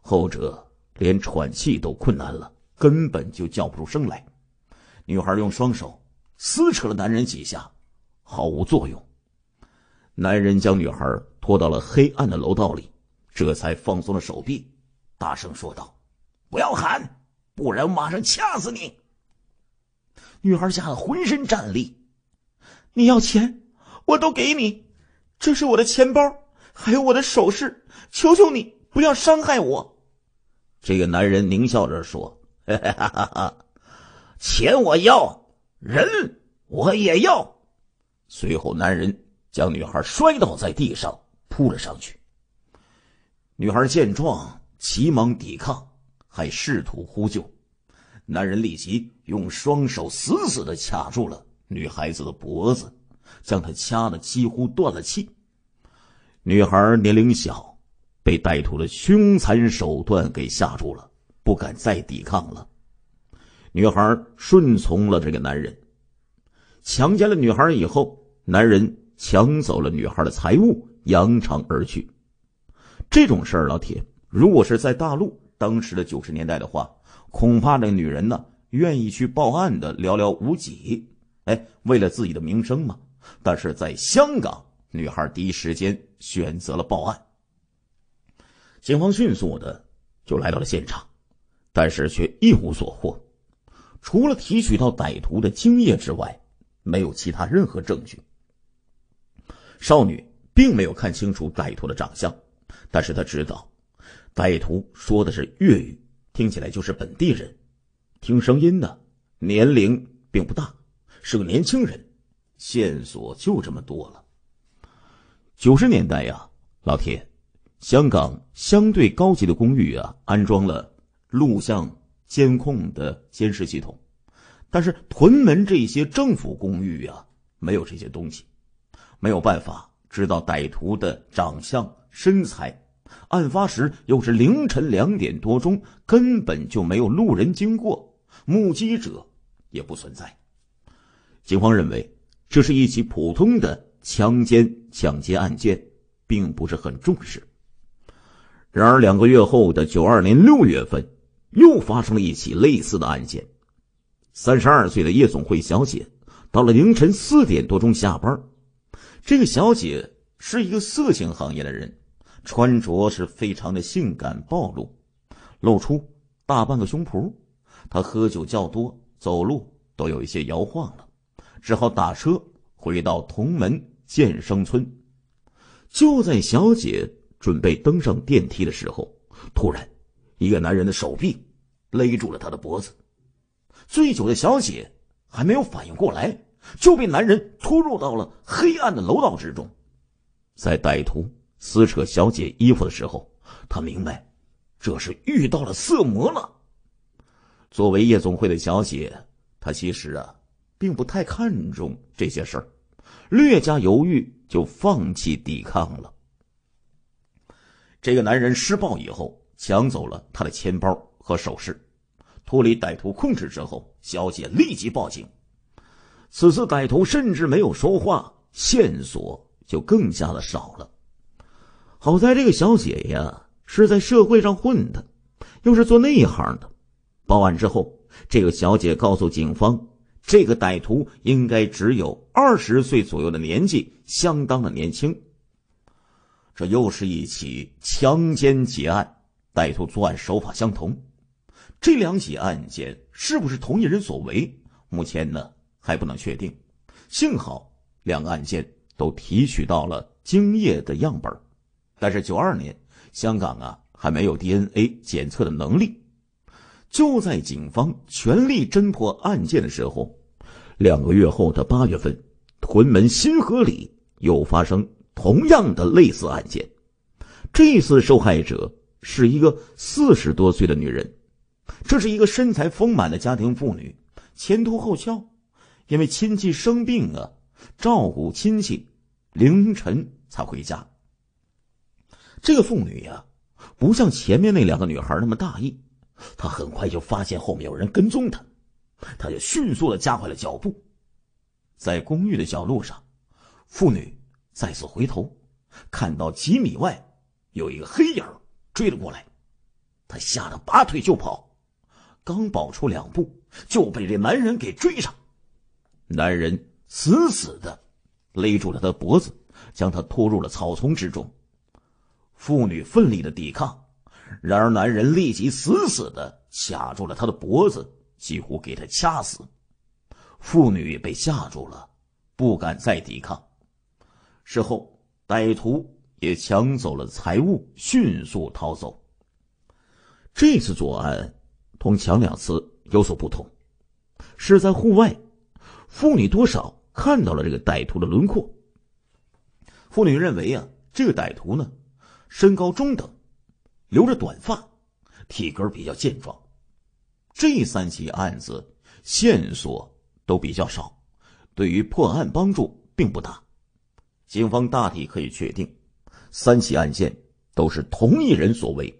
后者连喘气都困难了，根本就叫不出声来。女孩用双手撕扯了男人几下，毫无作用。男人将女孩。拖到了黑暗的楼道里，这才放松了手臂，大声说道：“不要喊，不然马上掐死你！”女孩吓得浑身战栗：“你要钱，我都给你，这是我的钱包，还有我的首饰。求求你，不要伤害我！”这个男人狞笑着说：“哈哈哈钱我要，人我也要。”随后，男人将女孩摔倒在地上。扑了上去。女孩见状，急忙抵抗，还试图呼救。男人立即用双手死死的卡住了女孩子的脖子，将她掐得几乎断了气。女孩年龄小，被歹徒的凶残手段给吓住了，不敢再抵抗了。女孩顺从了这个男人，强奸了女孩以后，男人抢走了女孩的财物。扬长而去，这种事儿，老铁，如果是在大陆，当时的九十年代的话，恐怕这女人呢，愿意去报案的寥寥无几。哎，为了自己的名声嘛。但是在香港，女孩第一时间选择了报案，警方迅速的就来到了现场，但是却一无所获，除了提取到歹徒的精液之外，没有其他任何证据。少女。并没有看清楚歹徒的长相，但是他知道，歹徒说的是粤语，听起来就是本地人，听声音呢，年龄并不大，是个年轻人。线索就这么多了。九十年代呀，老铁，香港相对高级的公寓啊，安装了录像监控的监视系统，但是屯门这些政府公寓啊，没有这些东西，没有办法。知道歹徒的长相、身材，案发时又是凌晨两点多钟，根本就没有路人经过，目击者也不存在。警方认为这是一起普通的强奸抢劫案件，并不是很重视。然而，两个月后的九二年六月份，又发生了一起类似的案件：三十二岁的夜总会小姐到了凌晨四点多钟下班。这个小姐是一个色情行业的人，穿着是非常的性感暴露，露出大半个胸脯。她喝酒较多，走路都有一些摇晃了，只好打车回到同门建生村。就在小姐准备登上电梯的时候，突然，一个男人的手臂勒住了她的脖子。醉酒的小姐还没有反应过来。就被男人拖入到了黑暗的楼道之中，在歹徒撕扯小姐衣服的时候，他明白，这是遇到了色魔了。作为夜总会的小姐，她其实啊，并不太看重这些事儿，略加犹豫就放弃抵抗了。这个男人施暴以后，抢走了她的钱包和首饰，脱离歹徒控制之后，小姐立即报警。此次歹徒甚至没有说话，线索就更加的少了。好在这个小姐呀是在社会上混的，又是做那一行的。报案之后，这个小姐告诉警方，这个歹徒应该只有二十岁左右的年纪，相当的年轻。这又是一起强奸劫案，歹徒作案手法相同。这两起案件是不是同一人所为？目前呢？还不能确定，幸好两个案件都提取到了精液的样本，但是九二年香港啊还没有 DNA 检测的能力。就在警方全力侦破案件的时候，两个月后的八月份，屯门新河里又发生同样的类似案件。这次受害者是一个四十多岁的女人，这是一个身材丰满的家庭妇女，前凸后翘。因为亲戚生病啊，照顾亲戚，凌晨才回家。这个妇女呀，不像前面那两个女孩那么大意，她很快就发现后面有人跟踪她，她就迅速的加快了脚步，在公寓的小路上，妇女再次回头，看到几米外有一个黑影追了过来，她吓得拔腿就跑，刚跑出两步就被这男人给追上。男人死死的勒住了他的脖子，将他拖入了草丛之中。妇女奋力的抵抗，然而男人立即死死的卡住了他的脖子，几乎给他掐死。妇女被吓住了，不敢再抵抗。事后，歹徒也抢走了财物，迅速逃走。这次作案同前两次有所不同，是在户外。妇女多少看到了这个歹徒的轮廓。妇女认为啊，这个歹徒呢，身高中等，留着短发，体格比较健壮。这三起案子线索都比较少，对于破案帮助并不大。警方大体可以确定，三起案件都是同一人所为。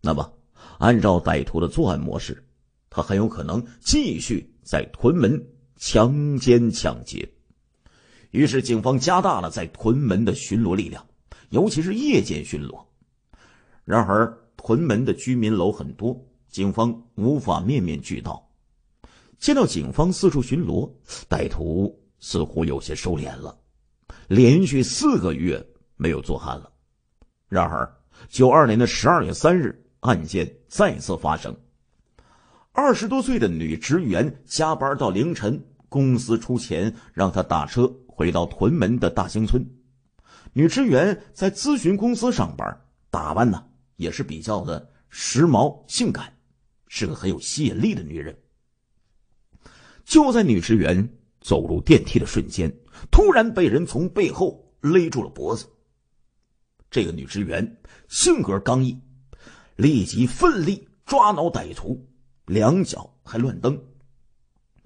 那么，按照歹徒的作案模式，他很有可能继续在屯门。强奸抢劫，于是警方加大了在屯门的巡逻力量，尤其是夜间巡逻。然而，屯门的居民楼很多，警方无法面面俱到。见到警方四处巡逻，歹徒似乎有些收敛了，连续四个月没有作案了。然而，九二年的十二月三日，案件再次发生：二十多岁的女职员加班到凌晨。公司出钱让他打车回到屯门的大兴村。女职员在咨询公司上班，打扮呢也是比较的时髦性感，是个很有吸引力的女人。就在女职员走入电梯的瞬间，突然被人从背后勒住了脖子。这个女职员性格刚毅，立即奋力抓挠歹徒，两脚还乱蹬，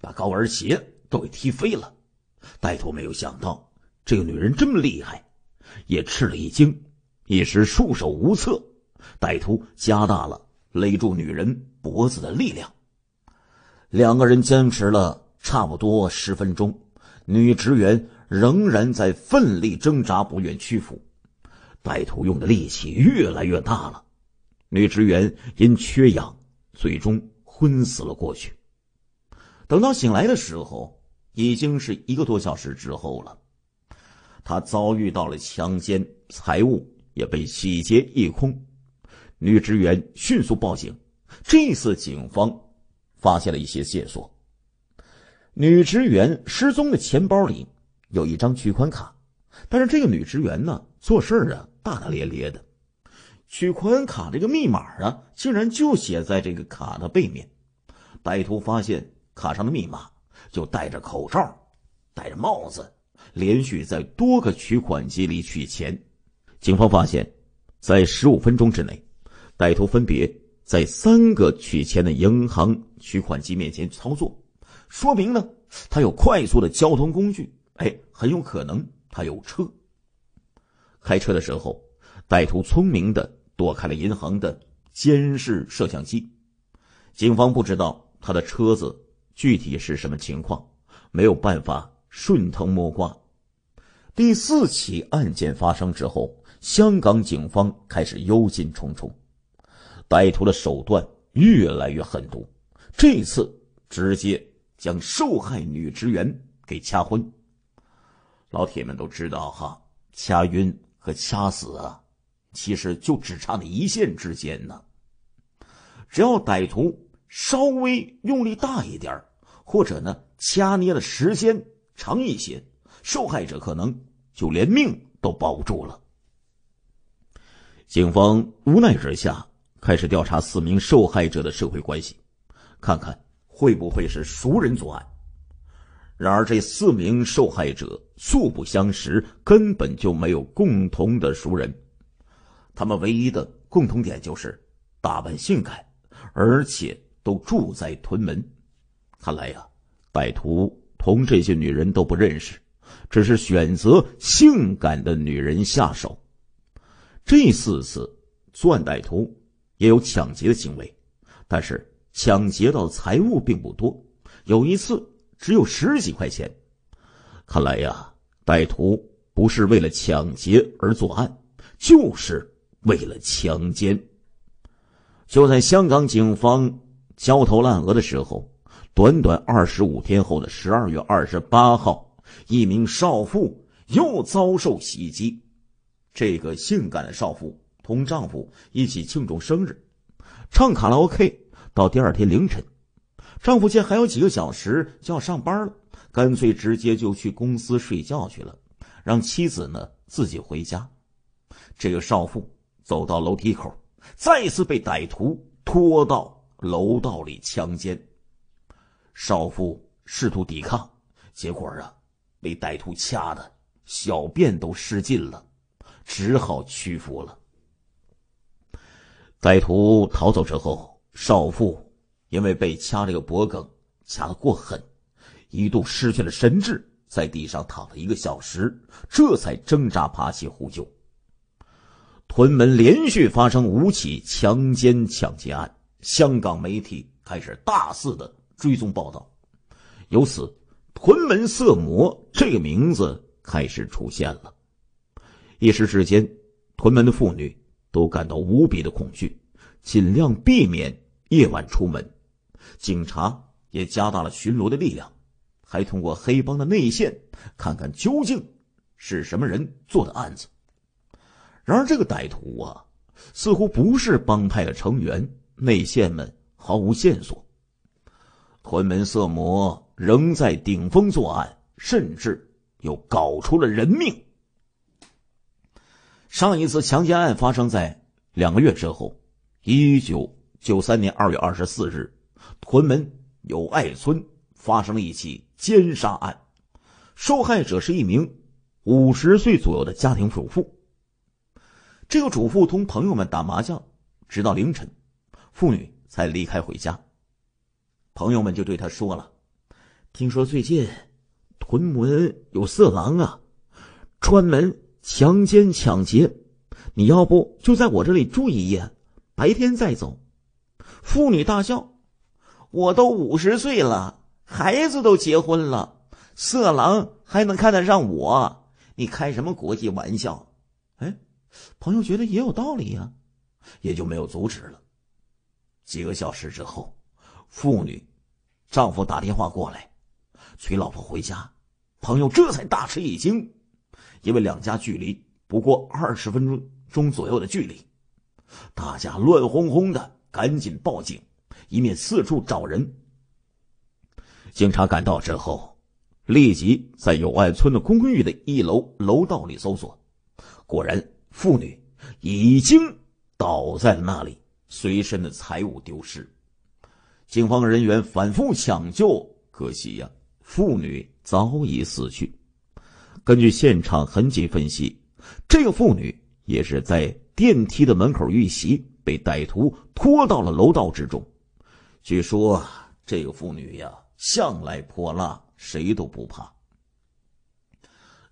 把高跟鞋。都给踢飞了，歹徒没有想到这个女人这么厉害，也吃了一惊，一时束手无策。歹徒加大了勒住女人脖子的力量，两个人坚持了差不多十分钟，女职员仍然在奋力挣扎，不愿屈服。歹徒用的力气越来越大了，女职员因缺氧，最终昏死了过去。等到醒来的时候。已经是一个多小时之后了，他遭遇到了强奸，财物也被洗劫一空。女职员迅速报警。这次警方发现了一些线索：女职员失踪的钱包里有一张取款卡，但是这个女职员呢，做事啊大大咧咧的。取款卡这个密码啊，竟然就写在这个卡的背面。歹徒发现卡上的密码。就戴着口罩，戴着帽子，连续在多个取款机里取钱。警方发现，在十五分钟之内，歹徒分别在三个取钱的银行取款机面前操作，说明呢，他有快速的交通工具。哎，很有可能他有车。开车的时候，歹徒聪明的躲开了银行的监视摄像机。警方不知道他的车子。具体是什么情况，没有办法顺藤摸瓜。第四起案件发生之后，香港警方开始忧心忡忡，歹徒的手段越来越狠毒，这次直接将受害女职员给掐昏。老铁们都知道哈，掐晕和掐死啊，其实就只差那一线之间呢。只要歹徒。稍微用力大一点儿，或者呢，掐捏的时间长一些，受害者可能就连命都保不住了。警方无奈之下，开始调查四名受害者的社会关系，看看会不会是熟人作案。然而，这四名受害者素不相识，根本就没有共同的熟人。他们唯一的共同点就是打扮性感，而且。都住在屯门，看来呀，歹徒同这些女人都不认识，只是选择性感的女人下手。这四次作案，歹徒也有抢劫的行为，但是抢劫到的财物并不多，有一次只有十几块钱。看来呀，歹徒不是为了抢劫而作案，就是为了强奸。就在香港警方。焦头烂额的时候，短短二十五天后的十二月二十八号，一名少妇又遭受袭击。这个性感的少妇同丈夫一起庆祝生日，唱卡拉 OK 到第二天凌晨。丈夫见还有几个小时就要上班了，干脆直接就去公司睡觉去了，让妻子呢自己回家。这个少妇走到楼梯口，再次被歹徒拖到。楼道里强奸，少妇试图抵抗，结果啊，被歹徒掐的小便都失禁了，只好屈服了。歹徒逃走之后，少妇因为被掐这个脖梗掐得过狠，一度失去了神智，在地上躺了一个小时，这才挣扎爬起呼救。屯门连续发生五起强奸抢劫案。香港媒体开始大肆的追踪报道，由此“屯门色魔”这个名字开始出现了。一时之间，屯门的妇女都感到无比的恐惧，尽量避免夜晚出门。警察也加大了巡逻的力量，还通过黑帮的内线看看究竟是什么人做的案子。然而，这个歹徒啊，似乎不是帮派的成员。内线们毫无线索，屯门色魔仍在顶风作案，甚至又搞出了人命。上一次强奸案发生在两个月之后，一九九三年二月二十四日，屯门友爱村发生了一起奸杀案，受害者是一名五十岁左右的家庭主妇。这个主妇同朋友们打麻将，直到凌晨。妇女才离开回家，朋友们就对他说了：“听说最近屯门有色狼啊，专门强奸抢劫，你要不就在我这里住一夜，白天再走。”妇女大笑：“我都五十岁了，孩子都结婚了，色狼还能看得上我？你开什么国际玩笑？”哎，朋友觉得也有道理呀，也就没有阻止了。几个小时之后，妇女丈夫打电话过来，催老婆回家。朋友这才大吃一惊，因为两家距离不过二十分钟钟左右的距离。大家乱哄哄的，赶紧报警，以免四处找人。警察赶到之后，立即在友爱村的公寓的一楼楼道里搜索，果然，妇女已经倒在了那里。随身的财物丢失，警方人员反复抢救，可惜呀，妇女早已死去。根据现场痕迹分析，这个妇女也是在电梯的门口遇袭，被歹徒拖到了楼道之中。据说这个妇女呀，向来泼辣，谁都不怕。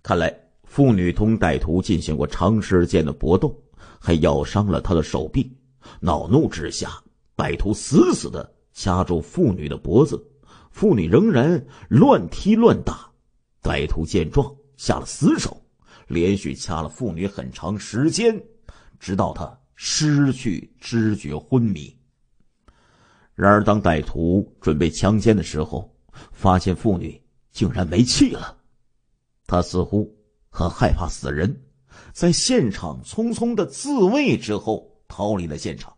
看来妇女同歹徒进行过长时间的搏斗，还咬伤了他的手臂。恼怒之下，歹徒死死的掐住妇女的脖子，妇女仍然乱踢乱打。歹徒见状，下了死手，连续掐了妇女很长时间，直到她失去知觉昏迷。然而，当歹徒准备强奸的时候，发现妇女竟然没气了。他似乎很害怕死人，在现场匆匆的自卫之后。逃离了现场。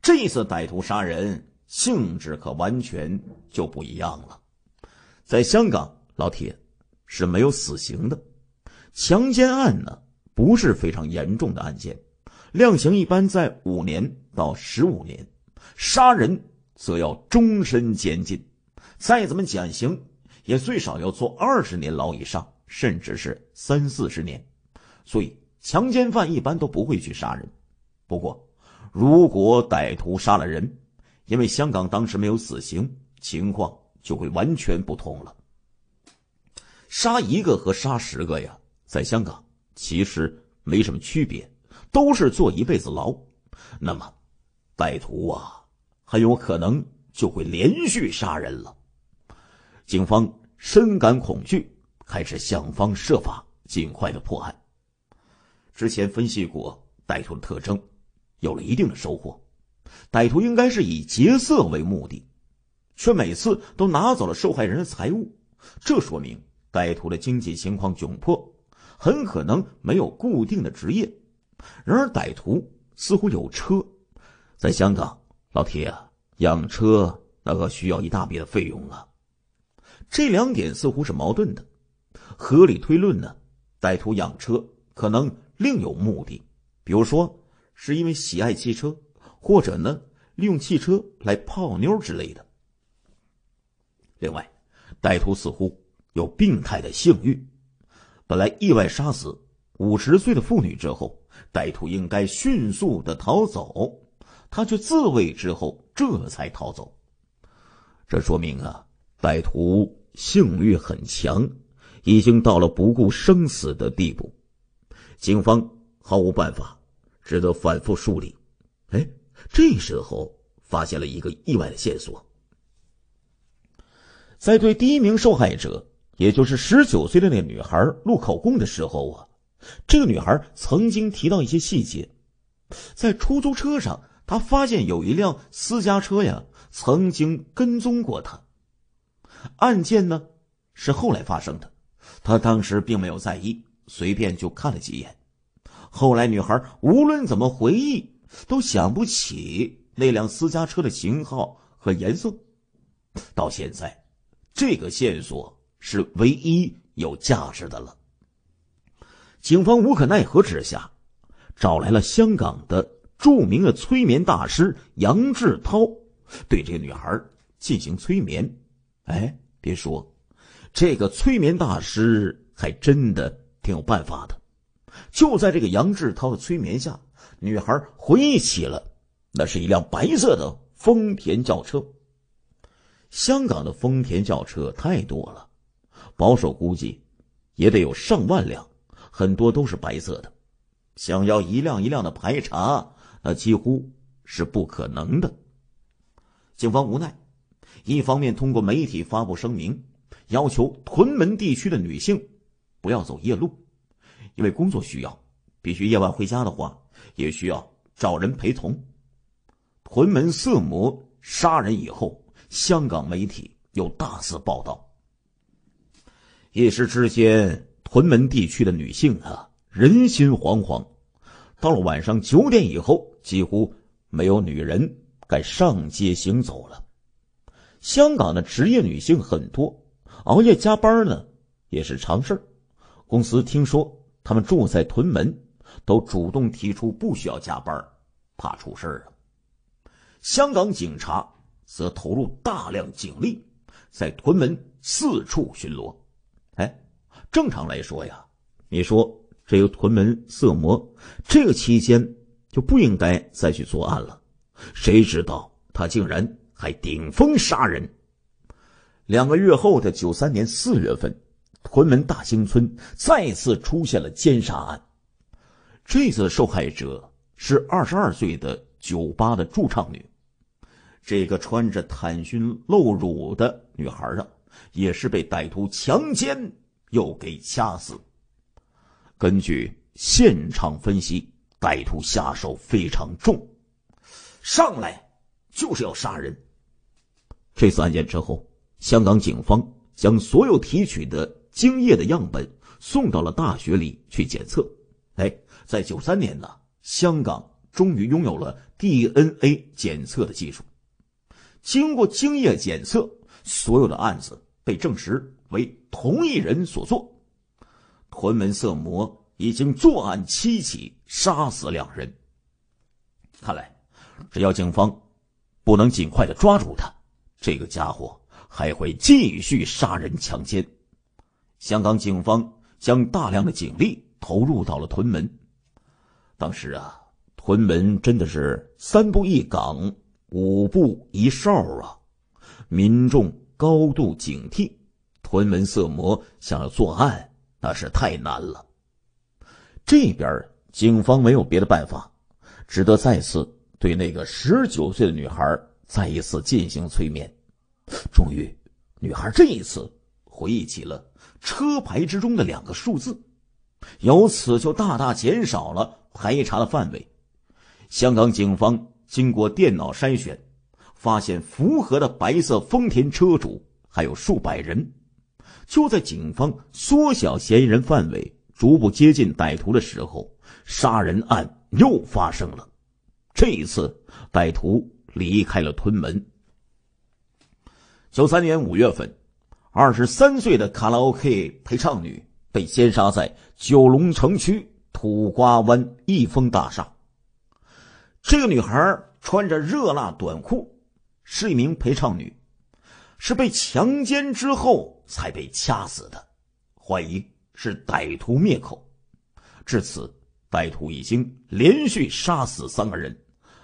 这次歹徒杀人性质可完全就不一样了。在香港，老铁是没有死刑的。强奸案呢，不是非常严重的案件，量刑一般在五年到十五年；杀人则要终身监禁，再怎么减刑也最少要做二十年牢以上，甚至是三四十年。所以，强奸犯一般都不会去杀人。不过，如果歹徒杀了人，因为香港当时没有死刑，情况就会完全不同了。杀一个和杀十个呀，在香港其实没什么区别，都是坐一辈子牢。那么，歹徒啊，很有可能就会连续杀人了。警方深感恐惧，开始想方设法尽快的破案。之前分析过歹徒的特征。有了一定的收获，歹徒应该是以劫色为目的，却每次都拿走了受害人的财物，这说明歹徒的经济情况窘迫，很可能没有固定的职业。然而，歹徒似乎有车，在香港，老铁养车那可需要一大笔的费用了。这两点似乎是矛盾的，合理推论呢？歹徒养车可能另有目的，比如说。是因为喜爱汽车，或者呢，利用汽车来泡妞之类的。另外，歹徒似乎有病态的性欲。本来意外杀死五十岁的妇女之后，歹徒应该迅速的逃走，他却自卫之后这才逃走。这说明啊，歹徒性欲很强，已经到了不顾生死的地步。警方毫无办法。值得反复梳理。哎，这时候发现了一个意外的线索，在对第一名受害者，也就是十九岁的那女孩录口供的时候啊，这个女孩曾经提到一些细节，在出租车上，她发现有一辆私家车呀，曾经跟踪过她。案件呢是后来发生的，她当时并没有在意，随便就看了几眼。后来，女孩无论怎么回忆，都想不起那辆私家车的型号和颜色。到现在，这个线索是唯一有价值的了。警方无可奈何之下，找来了香港的著名的催眠大师杨志涛，对这个女孩进行催眠。哎，别说，这个催眠大师还真的挺有办法的。就在这个杨志涛的催眠下，女孩回忆起了，那是一辆白色的丰田轿车。香港的丰田轿车太多了，保守估计也得有上万辆，很多都是白色的。想要一辆一辆的排查，那几乎是不可能的。警方无奈，一方面通过媒体发布声明，要求屯门地区的女性不要走夜路。因为工作需要，必须夜晚回家的话，也需要找人陪同。屯门色魔杀人以后，香港媒体又大肆报道，一时之间，屯门地区的女性啊人心惶惶。到了晚上九点以后，几乎没有女人敢上街行走了。香港的职业女性很多，熬夜加班呢也是常事儿。公司听说。他们住在屯门，都主动提出不需要加班，怕出事啊。香港警察则投入大量警力，在屯门四处巡逻。哎，正常来说呀，你说这个屯门色魔，这个期间就不应该再去作案了。谁知道他竟然还顶风杀人？两个月后的九三年四月份。屯门大兴村再次出现了奸杀案，这次受害者是二十二岁的酒吧的驻唱女，这个穿着袒胸露乳的女孩啊，也是被歹徒强奸又给掐死。根据现场分析，歹徒下手非常重，上来就是要杀人。这次案件之后，香港警方将所有提取的。精液的样本送到了大学里去检测。哎，在九三年呢，香港终于拥有了 DNA 检测的技术。经过精液检测，所有的案子被证实为同一人所做。屯门色魔已经作案七起，杀死两人。看来，只要警方不能尽快的抓住他，这个家伙还会继续杀人、强奸。香港警方将大量的警力投入到了屯门。当时啊，屯门真的是三步一岗，五步一哨啊，民众高度警惕，屯门色魔想要作案那是太难了。这边警方没有别的办法，只得再次对那个十九岁的女孩再一次进行催眠。终于，女孩这一次回忆起了。车牌之中的两个数字，由此就大大减少了排查的范围。香港警方经过电脑筛选，发现符合的白色丰田车主还有数百人。就在警方缩小嫌疑人范围、逐步接近歹徒的时候，杀人案又发生了。这一次，歹徒离开了屯门。九三年五月份。二十三岁的卡拉 OK 陪唱女被奸杀在九龙城区土瓜湾益丰大厦。这个女孩穿着热辣短裤，是一名陪唱女，是被强奸之后才被掐死的，怀疑是歹徒灭口。至此，歹徒已经连续杀死三个人，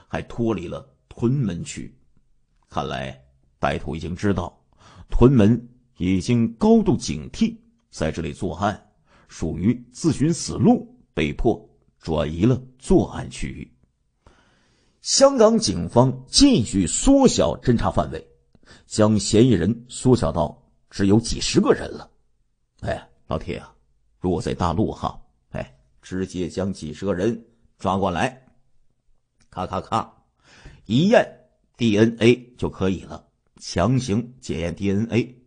还脱离了屯门区。看来歹徒已经知道屯门。已经高度警惕，在这里作案属于自寻死路，被迫转移了作案区域。香港警方继续缩小侦查范围，将嫌疑人缩小到只有几十个人了。哎，老铁啊，如果在大陆哈，哎，直接将几十个人抓过来，咔咔咔，一验 DNA 就可以了，强行检验 DNA。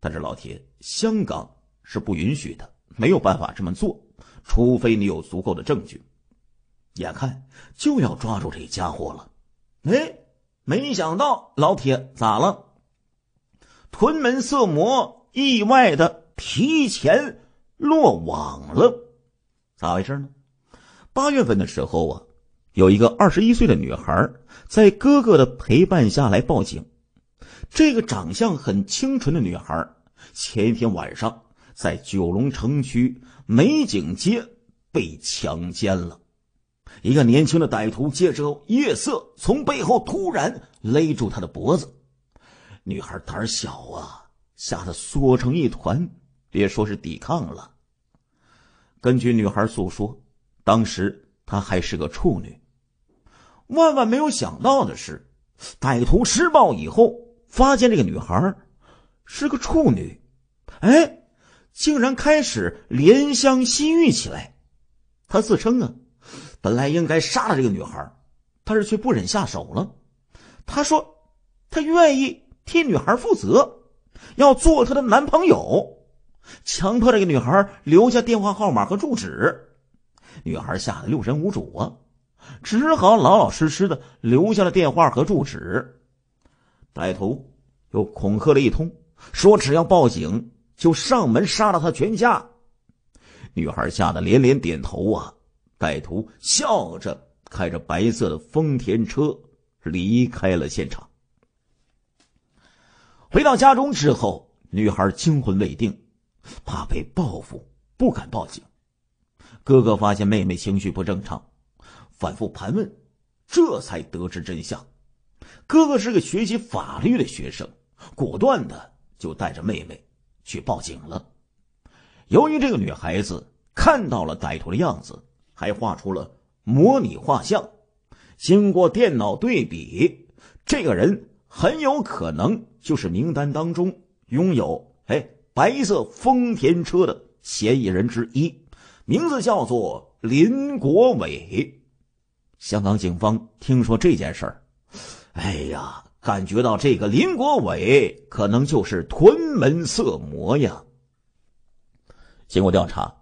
但是老铁，香港是不允许的，没有办法这么做，除非你有足够的证据。眼看就要抓住这家伙了，哎，没想到老铁咋了？屯门色魔意外的提前落网了，咋回事呢？八月份的时候啊，有一个二十一岁的女孩在哥哥的陪伴下来报警。这个长相很清纯的女孩，前一天晚上在九龙城区美景街被强奸了。一个年轻的歹徒借着夜色，从背后突然勒住她的脖子。女孩胆小啊，吓得缩成一团，别说是抵抗了。根据女孩诉说，当时她还是个处女。万万没有想到的是，歹徒施暴以后。发现这个女孩是个处女，哎，竟然开始怜香惜玉起来。他自称啊，本来应该杀了这个女孩，但是却不忍下手了。他说他愿意替女孩负责，要做她的男朋友，强迫这个女孩留下电话号码和住址。女孩吓得六神无主啊，只好老老实实的留下了电话和住址。歹徒又恐吓了一通，说只要报警就上门杀了他全家。女孩吓得连连点头啊！歹徒笑着开着白色的丰田车离开了现场。回到家中之后，女孩惊魂未定，怕被报复，不敢报警。哥哥发现妹妹情绪不正常，反复盘问，这才得知真相。哥哥是个学习法律的学生，果断的就带着妹妹去报警了。由于这个女孩子看到了歹徒的样子，还画出了模拟画像。经过电脑对比，这个人很有可能就是名单当中拥有哎白色丰田车的嫌疑人之一，名字叫做林国伟。香港警方听说这件事儿。哎呀，感觉到这个林国伟可能就是屯门色魔呀。经过调查，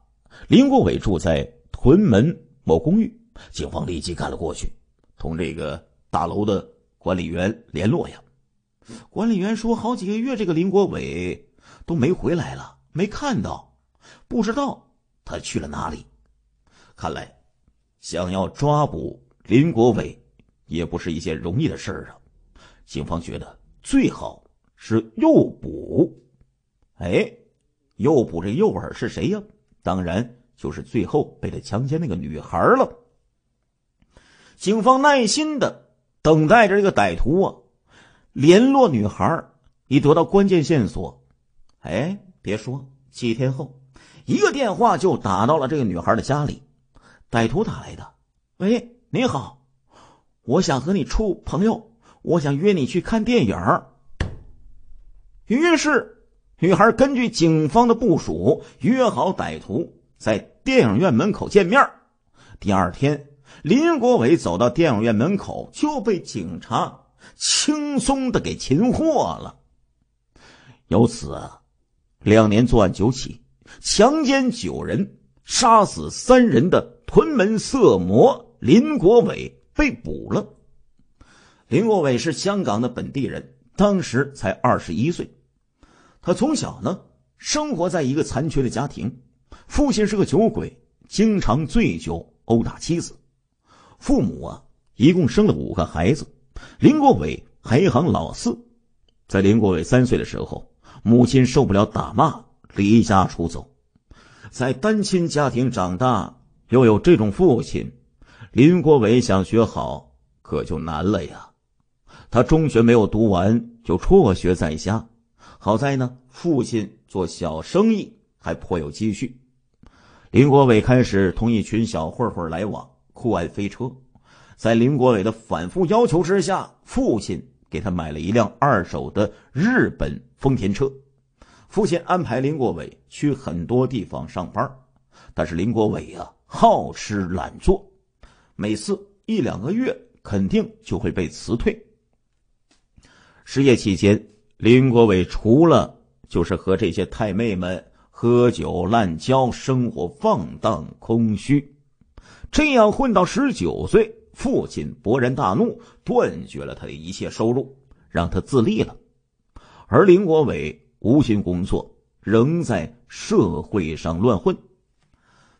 林国伟住在屯门某公寓，警方立即赶了过去，同这个大楼的管理员联络呀。管理员说，好几个月这个林国伟都没回来了，没看到，不知道他去了哪里。看来，想要抓捕林国伟。也不是一件容易的事儿啊！警方觉得最好是诱捕，哎，诱捕这诱饵是谁呀？当然就是最后被他强奸那个女孩了。警方耐心的等待着这个歹徒啊，联络女孩以得到关键线索。哎，别说，几天后一个电话就打到了这个女孩的家里，歹徒打来的。喂，你好。我想和你处朋友，我想约你去看电影于是，女孩根据警方的部署，约好歹徒在电影院门口见面。第二天，林国伟走到电影院门口，就被警察轻松的给擒获了。由此，两年作案九起，强奸九人，杀死三人的屯门色魔林国伟。被捕了。林国伟是香港的本地人，当时才二十一岁。他从小呢，生活在一个残缺的家庭，父亲是个酒鬼，经常醉酒殴打妻子。父母啊，一共生了五个孩子，林国伟排行老四。在林国伟三岁的时候，母亲受不了打骂，离家出走。在单亲家庭长大，又有这种父亲。林国伟想学好，可就难了呀。他中学没有读完就辍学在家。好在呢，父亲做小生意还颇有积蓄。林国伟开始同一群小混混来往，酷爱飞车。在林国伟的反复要求之下，父亲给他买了一辆二手的日本丰田车。父亲安排林国伟去很多地方上班，但是林国伟啊好吃懒做。每次一两个月，肯定就会被辞退。失业期间，林国伟除了就是和这些太妹们喝酒滥交，生活放荡空虚，这样混到十九岁，父亲勃然大怒，断绝了他的一切收入，让他自立了。而林国伟无心工作，仍在社会上乱混。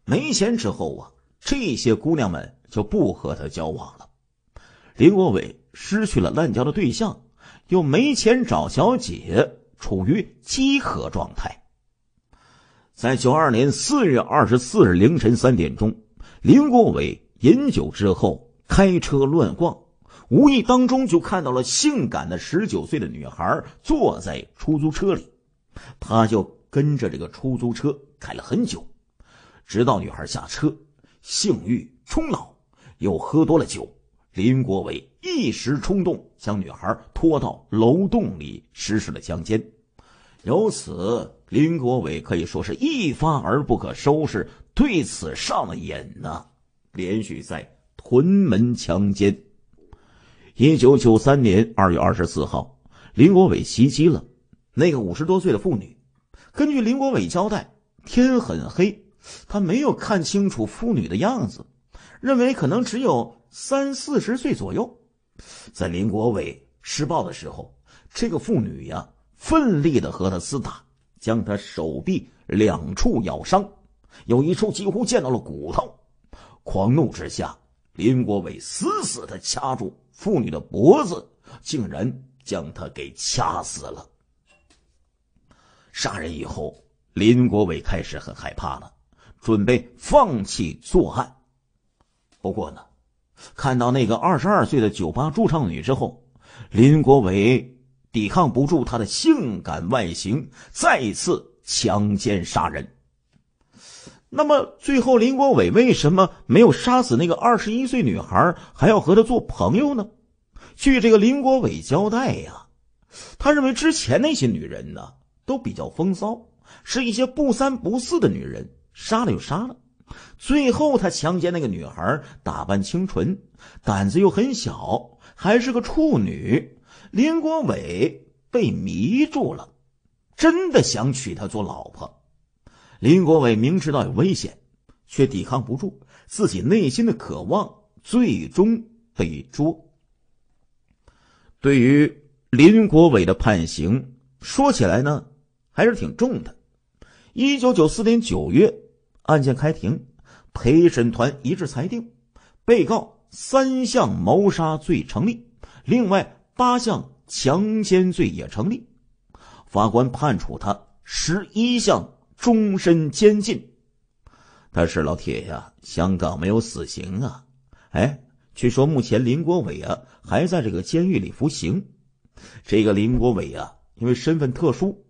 没钱之后啊，这些姑娘们。就不和他交往了。林国伟失去了滥交的对象，又没钱找小姐，处于饥渴状态。在九二年四月二十四日凌晨三点钟，林国伟饮酒之后开车乱逛，无意当中就看到了性感的十九岁的女孩坐在出租车里，他就跟着这个出租车开了很久，直到女孩下车，性欲冲脑。又喝多了酒，林国伟一时冲动，将女孩拖到楼洞里实施了强奸。由此，林国伟可以说是一发而不可收拾，对此上了瘾呢，连续在屯门强奸。一九九三年二月二十四号，林国伟袭击了那个五十多岁的妇女。根据林国伟交代，天很黑，他没有看清楚妇女的样子。认为可能只有三四十岁左右，在林国伟施暴的时候，这个妇女呀奋力的和他厮打，将他手臂两处咬伤，有一处几乎见到了骨头。狂怒之下，林国伟死死的掐住妇女的脖子，竟然将她给掐死了。杀人以后，林国伟开始很害怕了，准备放弃作案。不过呢，看到那个二十二岁的酒吧驻唱女之后，林国伟抵抗不住她的性感外形，再次强奸杀人。那么最后，林国伟为什么没有杀死那个二十一岁女孩，还要和她做朋友呢？据这个林国伟交代呀，他认为之前那些女人呢，都比较风骚，是一些不三不四的女人，杀了就杀了。最后，他强奸那个女孩，打扮清纯，胆子又很小，还是个处女。林国伟被迷住了，真的想娶她做老婆。林国伟明知道有危险，却抵抗不住自己内心的渴望，最终被捉。对于林国伟的判刑，说起来呢，还是挺重的。一九九四年九月。案件开庭，陪审团一致裁定，被告三项谋杀罪成立，另外八项强奸罪也成立。法官判处他十一项终身监禁。但是老铁呀，香港没有死刑啊！哎，据说目前林国伟啊还在这个监狱里服刑。这个林国伟啊，因为身份特殊，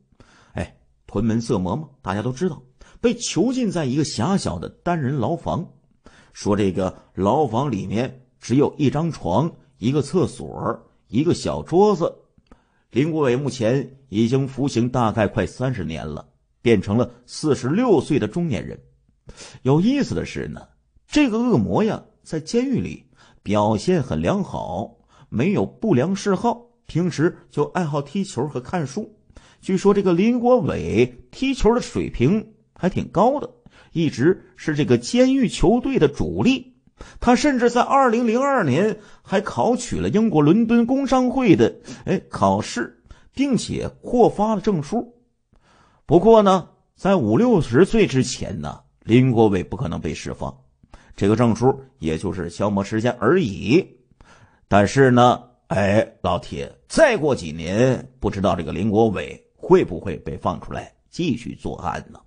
哎，屯门色魔嘛，大家都知道。被囚禁在一个狭小的单人牢房，说这个牢房里面只有一张床、一个厕所、一个小桌子。林国伟目前已经服刑大概快三十年了，变成了四十六岁的中年人。有意思的是呢，这个恶魔呀，在监狱里表现很良好，没有不良嗜好，平时就爱好踢球和看书。据说这个林国伟踢球的水平。还挺高的，一直是这个监狱球队的主力。他甚至在二零零二年还考取了英国伦敦工商会的哎考试，并且获发了证书。不过呢，在五六十岁之前呢，林国伟不可能被释放，这个证书也就是消磨时间而已。但是呢，哎，老铁，再过几年，不知道这个林国伟会不会被放出来继续作案呢？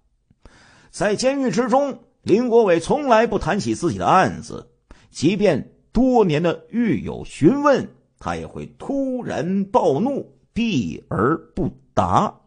在监狱之中，林国伟从来不谈起自己的案子，即便多年的狱友询问，他也会突然暴怒，避而不答。